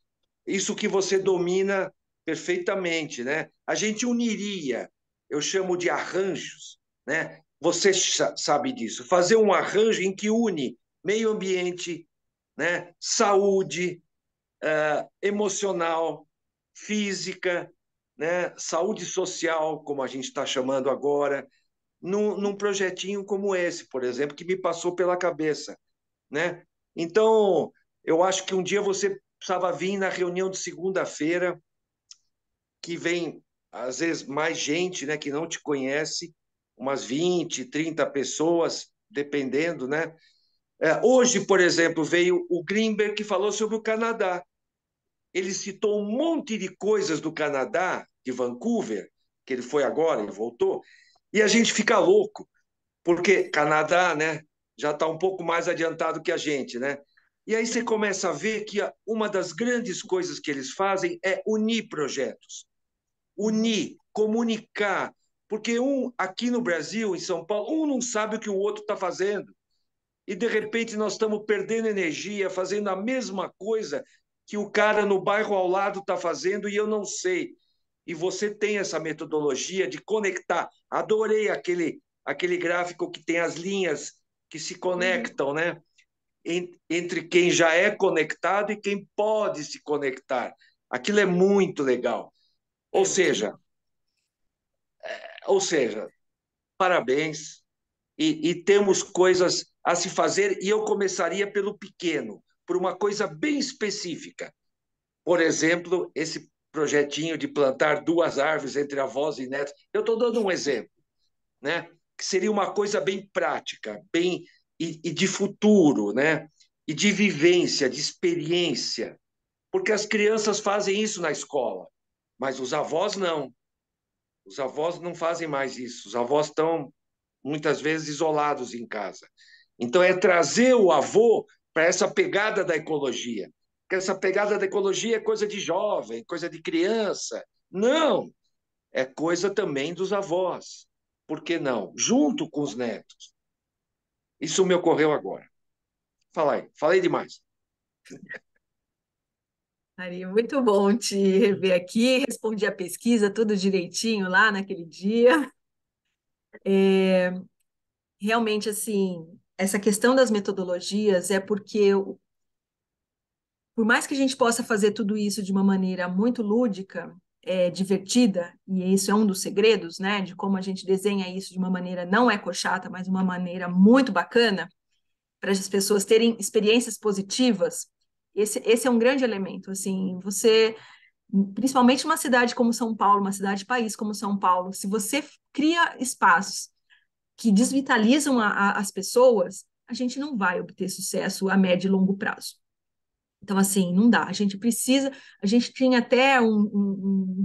Speaker 6: isso que você domina perfeitamente, né? A gente uniria, eu chamo de arranjos, né? Você sabe disso, fazer um arranjo em que une meio ambiente, né? Saúde uh, emocional, física, né? Saúde social, como a gente está chamando agora, num, num projetinho como esse, por exemplo, que me passou pela cabeça, né? Então, eu acho que um dia você precisava vir na reunião de segunda-feira, que vem, às vezes, mais gente né, que não te conhece, umas 20, 30 pessoas, dependendo. Né? É, hoje, por exemplo, veio o Greenberg que falou sobre o Canadá. Ele citou um monte de coisas do Canadá, de Vancouver, que ele foi agora e voltou, e a gente fica louco, porque Canadá né, já está um pouco mais adiantado que a gente. Né? E aí você começa a ver que uma das grandes coisas que eles fazem é unir projetos. Unir, comunicar. Porque um, aqui no Brasil, em São Paulo, um não sabe o que o outro está fazendo. E, de repente, nós estamos perdendo energia, fazendo a mesma coisa que o cara no bairro ao lado está fazendo e eu não sei e você tem essa metodologia de conectar. Adorei aquele, aquele gráfico que tem as linhas que se conectam, uhum. né? Entre quem já é conectado e quem pode se conectar. Aquilo é muito legal. Ou é, seja, é. É, ou seja, parabéns. E, e temos coisas a se fazer, e eu começaria pelo pequeno, por uma coisa bem específica. Por exemplo, esse projetinho de plantar duas árvores entre avós e netos. Eu estou dando um exemplo, né? que seria uma coisa bem prática, bem e, e de futuro, né? e de vivência, de experiência. Porque as crianças fazem isso na escola, mas os avós não. Os avós não fazem mais isso. Os avós estão muitas vezes isolados em casa. Então é trazer o avô para essa pegada da ecologia, que essa pegada da ecologia é coisa de jovem, coisa de criança. Não! É coisa também dos avós. Por que não? Junto com os netos. Isso me ocorreu agora. Fala aí, falei demais.
Speaker 3: Maria, muito bom te rever aqui. Respondi a pesquisa tudo direitinho lá naquele dia. É, realmente, assim, essa questão das metodologias é porque por mais que a gente possa fazer tudo isso de uma maneira muito lúdica, é, divertida, e isso é um dos segredos, né, de como a gente desenha isso de uma maneira não ecochata, mas uma maneira muito bacana, para as pessoas terem experiências positivas, esse, esse é um grande elemento. Assim, você, principalmente uma cidade como São Paulo, uma cidade país como São Paulo, se você cria espaços que desvitalizam a, a, as pessoas, a gente não vai obter sucesso a médio e longo prazo. Então, assim, não dá. A gente precisa. A gente tinha até um,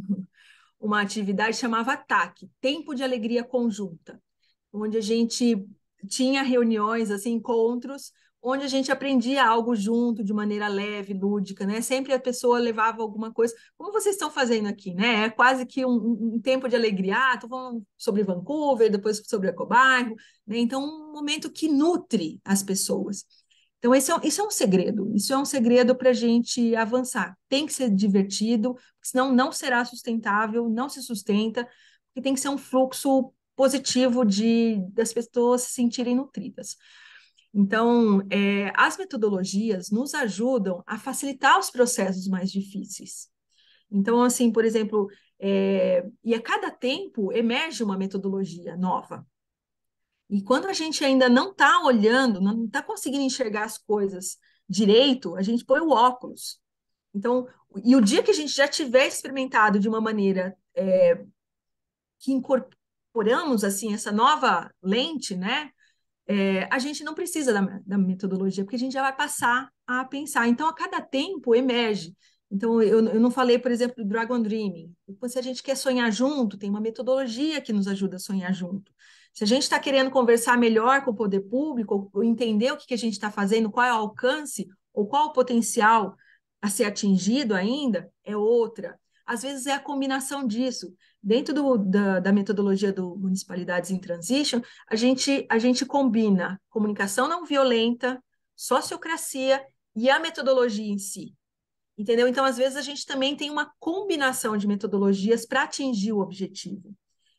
Speaker 3: um, uma atividade chamava TAC, tempo de alegria conjunta, onde a gente tinha reuniões, assim, encontros, onde a gente aprendia algo junto de maneira leve, lúdica, né? Sempre a pessoa levava alguma coisa. Como vocês estão fazendo aqui, né? É quase que um, um tempo de alegria. Ah, estou falando sobre Vancouver, depois sobre Ecobairro, né? Então, um momento que nutre as pessoas. Então, esse é, isso é um segredo, isso é um segredo para a gente avançar. Tem que ser divertido, senão não será sustentável, não se sustenta, e tem que ser um fluxo positivo de das pessoas se sentirem nutridas. Então, é, as metodologias nos ajudam a facilitar os processos mais difíceis. Então, assim, por exemplo, é, e a cada tempo emerge uma metodologia nova. E quando a gente ainda não está olhando, não está conseguindo enxergar as coisas direito, a gente põe o óculos. Então, e o dia que a gente já tiver experimentado de uma maneira é, que incorporamos assim essa nova lente, né? É, a gente não precisa da, da, metodologia, porque a gente já vai passar a pensar. Então, a cada tempo emerge. Então, eu, eu não falei, por exemplo, do Dragon Dreaming. Se a gente quer sonhar junto, tem uma metodologia que nos ajuda a sonhar junto. Se a gente está querendo conversar melhor com o poder público, ou entender o que, que a gente está fazendo, qual é o alcance ou qual o potencial a ser atingido ainda, é outra. Às vezes é a combinação disso. Dentro do, da, da, metodologia do Municipalidades in Transition, a gente, a gente combina comunicação não violenta, sociocracia e a metodologia em si. Entendeu? Então, às vezes, a gente também tem uma combinação de metodologias para atingir o objetivo.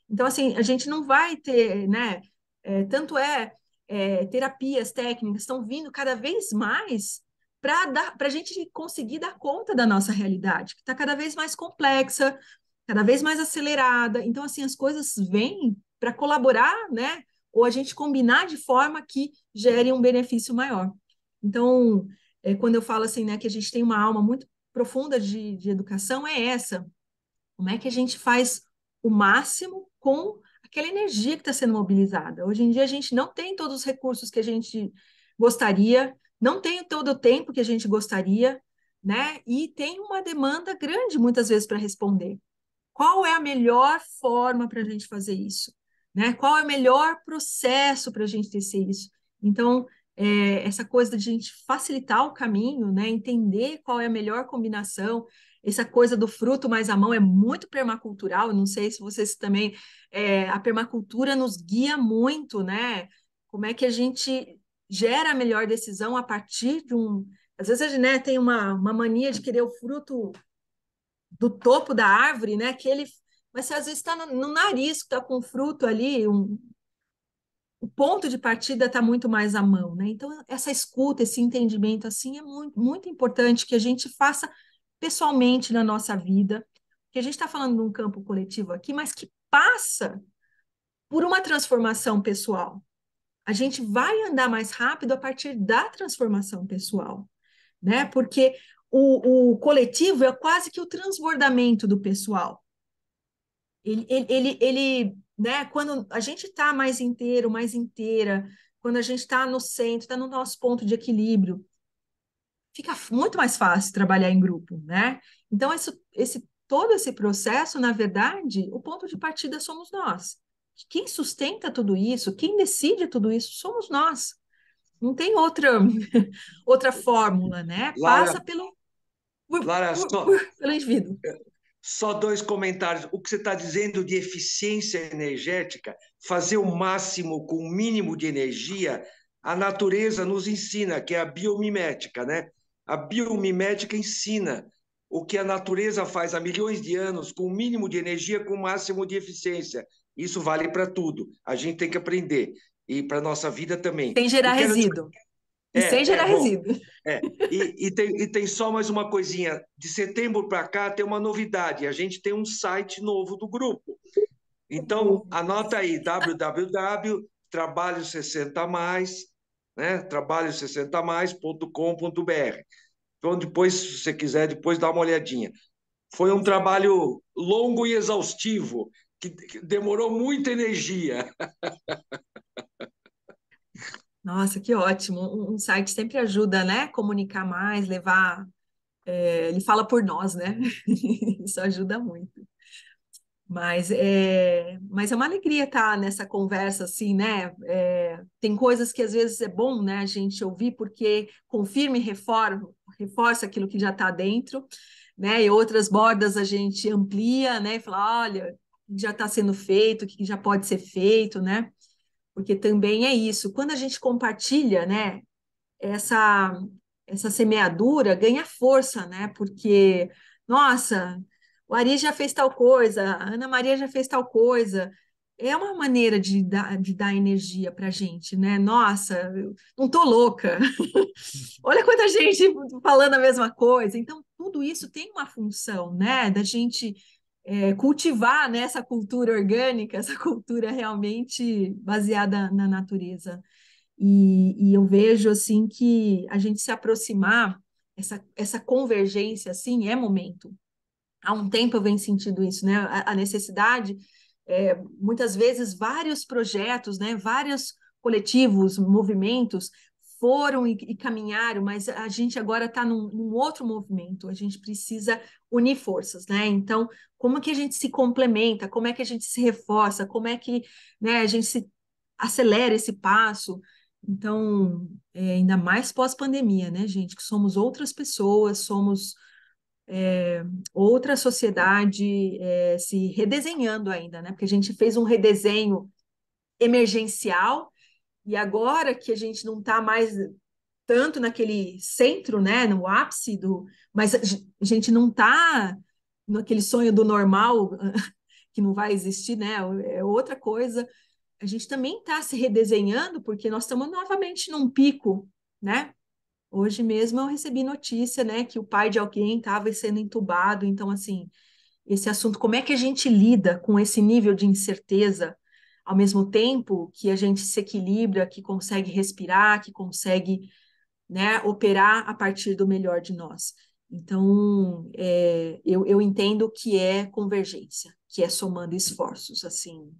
Speaker 3: Então, assim, a gente não vai ter, né? É, tanto é, é, terapias técnicas estão vindo cada vez mais para a gente conseguir dar conta da nossa realidade, que está cada vez mais complexa, cada vez mais acelerada. Então, assim, as coisas vêm para colaborar, né? Ou a gente combinar de forma que gere um benefício maior. Então, é, quando eu falo assim, né, que a gente tem uma alma muito profunda de, de educação, é essa. Como é que a gente faz o máximo com aquela energia que está sendo mobilizada. Hoje em dia a gente não tem todos os recursos que a gente gostaria, não tem todo o tempo que a gente gostaria, né? E tem uma demanda grande muitas vezes para responder. Qual é a melhor forma para a gente fazer isso? Né? Qual é o melhor processo para a gente tecer isso? Então, é, essa coisa de a gente facilitar o caminho, né? entender qual é a melhor combinação, essa coisa do fruto mais à mão é muito permacultural. não sei se vocês também. É, a permacultura nos guia muito, né? Como é que a gente gera a melhor decisão a partir de um. Às vezes a gente né, tem uma, uma mania de querer o fruto do topo da árvore, né? Que ele, mas às vezes está no, no, nariz, está com fruto ali, um, o ponto de partida está muito mais à mão, né? Então essa escuta, esse entendimento assim é muito, muito importante que a gente faça pessoalmente na nossa vida, que a gente está falando de um campo coletivo aqui, mas que passa por uma transformação pessoal. A gente vai andar mais rápido a partir da transformação pessoal, né? Porque o, o coletivo é quase que o transbordamento do pessoal. Ele, ele, ele, ele né? Quando a gente está mais inteiro, mais inteira, quando a gente está no centro, está no nosso ponto de equilíbrio, fica muito mais fácil trabalhar em grupo, né? Então, esse, esse, todo esse processo, na verdade, o ponto de partida somos nós. Quem sustenta tudo isso, quem decide tudo isso, somos nós. Não tem outra, outra fórmula, né? Lara, Passa pelo,
Speaker 6: Lara, por, só, pelo indivíduo. Só dois comentários. O que você está dizendo de eficiência energética, fazer o máximo com o mínimo de energia, a natureza nos ensina, que é a biomimética, né? A biomimética ensina o que a natureza faz há milhões de anos com o mínimo de energia, com o máximo de eficiência. Isso vale para tudo. A gente tem que aprender. E para a nossa vida também. Tem gerar resíduo. Te... É, sem é gerar é, resíduo. É. E, e, tem, e tem só mais uma coisinha. De setembro para cá tem uma novidade. A gente tem um site novo do grupo. Então, anota aí, www trabalho 60 mais, né? trabalho60mais.com.br. Então, depois, se você quiser, depois dá uma olhadinha. Foi um trabalho longo e exaustivo, que demorou muita energia.
Speaker 3: Nossa, que ótimo. Um site sempre ajuda, né? Comunicar mais, levar. É, ele fala por nós, né? Isso ajuda muito. Mas é, mas é uma alegria estar nessa conversa, assim, né? É, tem coisas que às vezes é bom né, a gente ouvir, porque confirma e reforma, reforça aquilo que já está dentro, né? E outras bordas a gente amplia, né? E fala, olha, já está sendo feito, o que já pode ser feito, né? Porque também é isso, quando a gente compartilha, né? Essa, essa semeadura ganha força, né? Porque, nossa, o Ari já fez tal coisa, a Ana Maria já fez tal coisa. É uma maneira de dar, de dar energia para a gente, né? Nossa, não tô louca. Olha quanta gente falando a mesma coisa. Então, tudo isso tem uma função, né? Da gente é, cultivar né, essa cultura orgânica, essa cultura realmente baseada na natureza. E, e eu vejo assim que a gente se aproximar, essa, essa convergência assim é momento, há um tempo eu venho sentindo isso, né? A, necessidade, é, muitas vezes, vários projetos, né? Vários coletivos, movimentos foram e, e caminharam, mas a gente agora está num, num, outro movimento. A gente precisa unir forças, né? Então, como que a gente se complementa? Como é que a gente se reforça? Como é que né, a gente se acelera esse passo? Então, é, ainda mais pós-pandemia, né, gente? Que somos outras pessoas, somos é, outra sociedade é, se redesenhando ainda, né? Porque a gente fez um redesenho emergencial e agora que a gente não está mais tanto naquele centro, né, no ápice do, mas a gente não está naquele sonho do normal que não vai existir, né? É outra coisa. A gente também está se redesenhando porque nós estamos novamente num pico, né? Hoje mesmo eu recebi notícia, né, que o pai de alguém estava sendo entubado. Então, assim, esse assunto, como é que a gente lida com esse nível de incerteza, ao mesmo tempo que a gente se equilibra, que consegue respirar, que consegue, né, operar a partir do melhor de nós. Então, é, eu, eu entendo que é convergência, que é somando esforços, assim,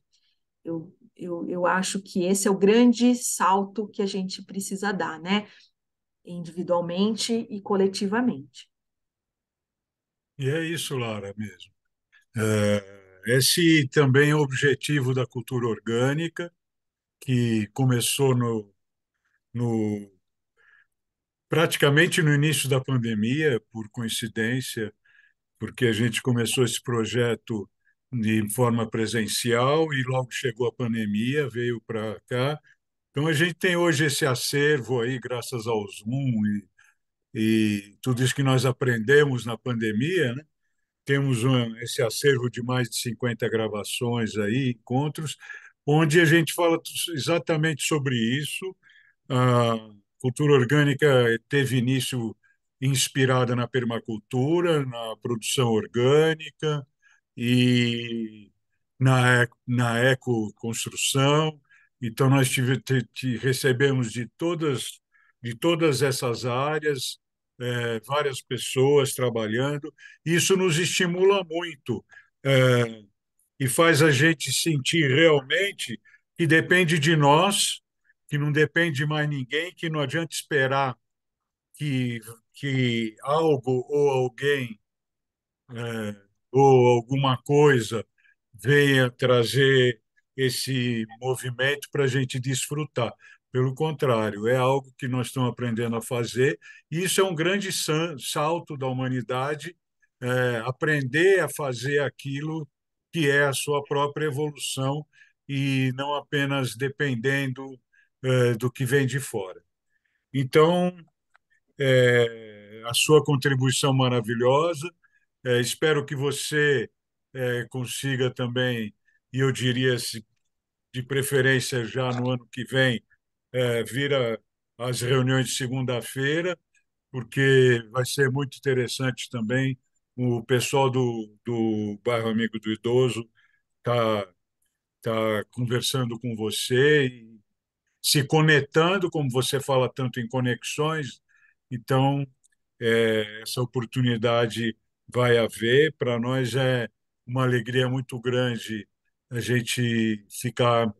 Speaker 3: eu, eu, eu acho que esse é o grande salto que a gente precisa dar, né? individualmente e coletivamente.
Speaker 2: E é isso, Lara, mesmo. É, esse também é o objetivo da cultura orgânica, que começou no, no praticamente no início da pandemia, por coincidência, porque a gente começou esse projeto de forma presencial e logo chegou a pandemia, veio para cá então, a gente tem hoje esse acervo aí, graças ao Zoom e, e tudo isso que nós aprendemos na pandemia, né? Temos um, esse acervo de mais de 50 gravações aí, encontros, onde a gente fala exatamente sobre isso. A cultura orgânica teve início inspirada na permacultura, na produção orgânica e na, na ecoconstrução. Então, nós tive, te, te recebemos de todas, de todas essas áreas, é, várias pessoas trabalhando. Isso nos estimula muito é, e faz a gente sentir realmente que depende de nós, que não depende mais ninguém, que não adianta esperar que, que algo ou alguém é, ou alguma coisa venha trazer esse movimento para a gente desfrutar. Pelo contrário, é algo que nós estamos aprendendo a fazer, e isso é um grande salto da humanidade é, aprender a fazer aquilo que é a sua própria evolução e não apenas dependendo é, do que vem de fora. Então, é, a sua contribuição maravilhosa, é, espero que você é, consiga também e eu diria se de preferência já no ano que vem é, vira as reuniões de segunda-feira, porque vai ser muito interessante também o pessoal do, do bairro Amigo do Idoso tá tá conversando com você e se conectando, como você fala tanto em conexões. Então é, essa oportunidade vai haver. Para nós é uma alegria muito grande a gente ficar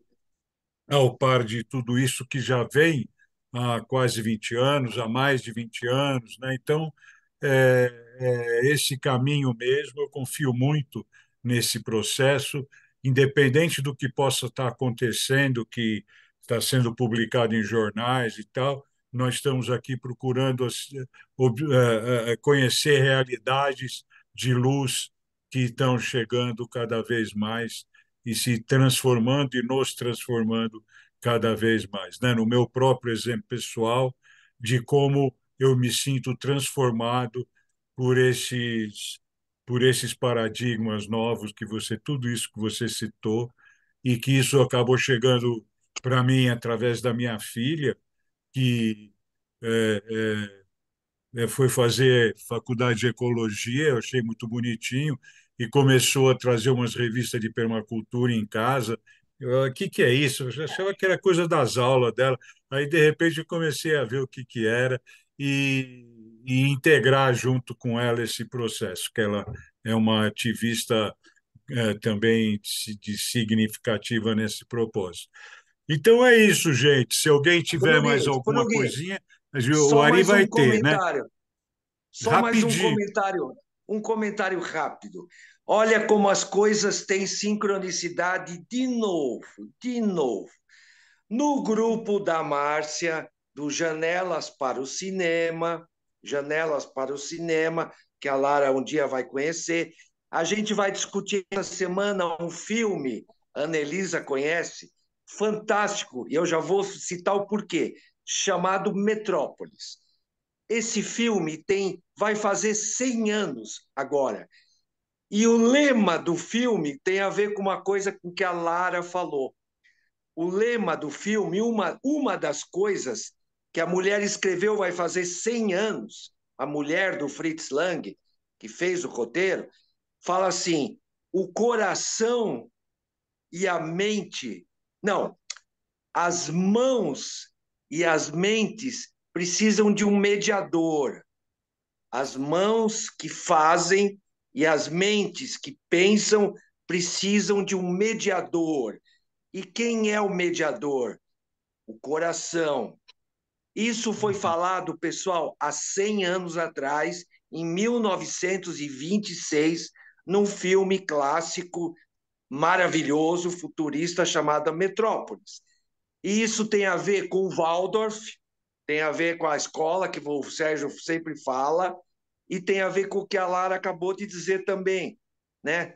Speaker 2: ao par de tudo isso que já vem há quase 20 anos, há mais de 20 anos. Né? Então, é, é esse caminho mesmo, eu confio muito nesse processo, independente do que possa estar acontecendo, que está sendo publicado em jornais e tal, nós estamos aqui procurando é, é, é, conhecer realidades de luz que estão chegando cada vez mais e se transformando e nos transformando cada vez mais. Né? No meu próprio exemplo pessoal, de como eu me sinto transformado por esses por esses paradigmas novos que você tudo isso que você citou e que isso acabou chegando para mim através da minha filha que é, é, é, foi fazer faculdade de ecologia eu achei muito bonitinho e começou a trazer umas revistas de permacultura em casa. O ah, que, que é isso? Eu achava que era coisa das aulas dela. Aí, de repente, eu comecei a ver o que, que era e, e integrar junto com ela esse processo, que ela é uma ativista é, também de significativa nesse propósito. Então é isso, gente. Se alguém tiver Bruno, mais alguma Bruno, coisinha, o Ari vai um ter, né?
Speaker 6: Só Rapidinho. mais um comentário um comentário rápido. Olha como as coisas têm sincronicidade de novo, de novo. No grupo da Márcia, do Janelas para o Cinema, Janelas para o Cinema, que a Lara um dia vai conhecer, a gente vai discutir essa semana um filme, a Anelisa conhece, fantástico, e eu já vou citar o porquê, chamado Metrópolis. Esse filme tem vai fazer 100 anos agora. E o lema do filme tem a ver com uma coisa com que a Lara falou. O lema do filme, uma, uma das coisas que a mulher escreveu vai fazer 100 anos, a mulher do Fritz Lang, que fez o roteiro, fala assim: o coração e a mente, não, as mãos e as mentes precisam de um mediador. As mãos que fazem e as mentes que pensam precisam de um mediador. E quem é o mediador? O coração. Isso foi uhum. falado, pessoal, há 100 anos atrás, em 1926, num filme clássico maravilhoso, futurista, chamado Metrópolis. E isso tem a ver com Waldorf, tem a ver com a escola, que o Sérgio sempre fala, e tem a ver com o que a Lara acabou de dizer também, né?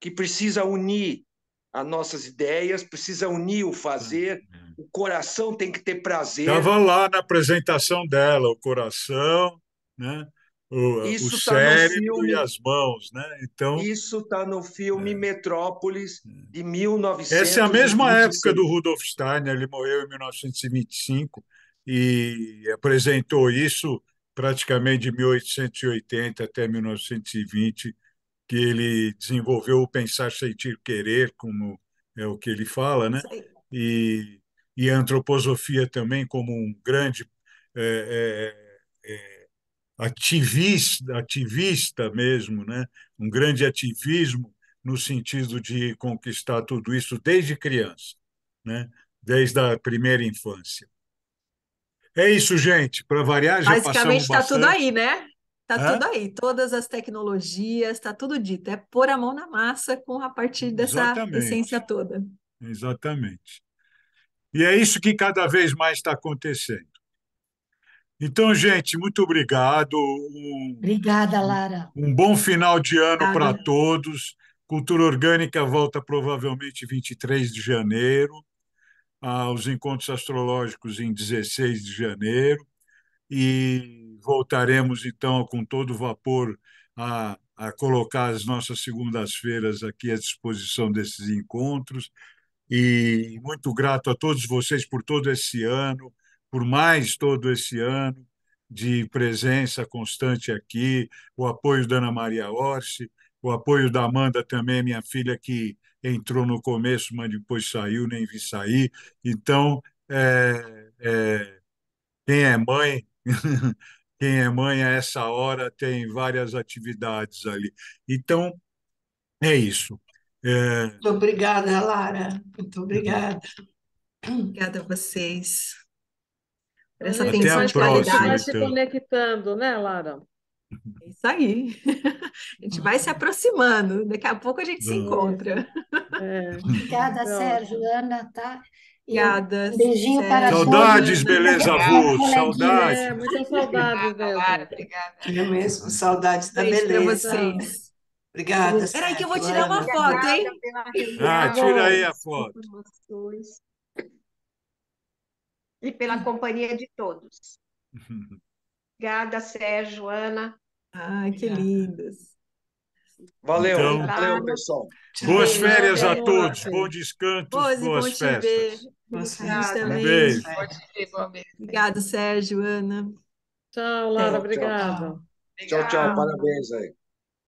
Speaker 6: Que precisa unir as nossas ideias, precisa unir o fazer, uhum. o coração tem que ter prazer. Estava lá
Speaker 2: na apresentação dela, o
Speaker 6: coração, né? o, isso o tá cérebro filme, e as mãos, né? Então isso está no filme é. Metrópolis é. de 1900. Essa é a mesma época do
Speaker 2: Rudolf Steiner, ele morreu em 1925 e apresentou isso praticamente de 1880 até 1920, que ele desenvolveu o pensar, sentir, querer, como é o que ele fala, né? E, e a antroposofia também como um grande é, é, é ativista, ativista mesmo, né? Um grande ativismo no sentido de conquistar tudo isso desde criança, né? Desde a primeira infância. É isso, gente. Para variar, já Basicamente está tudo aí,
Speaker 3: né? Está é? tudo aí, todas as tecnologias, está tudo dito. É pôr a mão na massa com a partir dessa Exatamente. essência toda.
Speaker 2: Exatamente. E é isso que cada vez mais está acontecendo. Então, gente, muito obrigado. Um,
Speaker 1: Obrigada, Lara.
Speaker 2: Um bom final de ano para todos. Cultura Orgânica volta provavelmente 23 de janeiro aos encontros astrológicos em 16 de janeiro e voltaremos então com todo vapor a, a colocar as nossas segundas-feiras aqui à disposição desses encontros. E muito grato a todos vocês por todo esse ano, por mais todo esse ano de presença constante aqui, o apoio da Ana Maria Orsi, o apoio da Amanda também, minha filha que entrou no começo, mas depois saiu, nem vi sair. Então, é, é, quem é mãe, quem é mãe a essa hora tem várias atividades ali. Então, é isso. É...
Speaker 4: Muito obrigada, Lara. Muito obrigada.
Speaker 3: Obrigada a vocês. essa atenção a de qualidade. Então. se conectando, né, Lara? É isso aí. A gente vai se aproximando, daqui a pouco a gente se encontra. É. Obrigada, então, Sérgio, Ana, tá? E Obrigada. Um beijinho Sérgio. para Saudades, todos, beleza, Vu. Saudades. É, muitas saudades,
Speaker 5: Obrigada.
Speaker 4: mesmo, saudades da Beijo beleza. Obrigada. vocês. Obrigada. aí que eu vou tirar uma foto,
Speaker 1: hein? Ah, ah, tira aí a foto.
Speaker 3: E pela companhia de todos. Obrigada, Sérgio, Ana. Ai, que lindos.
Speaker 6: Valeu, então,
Speaker 3: valeu, pessoal. Boas férias a todos, bom descanso, boas, boas festas.
Speaker 5: Boas férias também. Um beijo. Obrigado,
Speaker 3: Sérgio, Ana. Tchau, Laura, obrigada.
Speaker 6: Tchau, tchau, parabéns aí.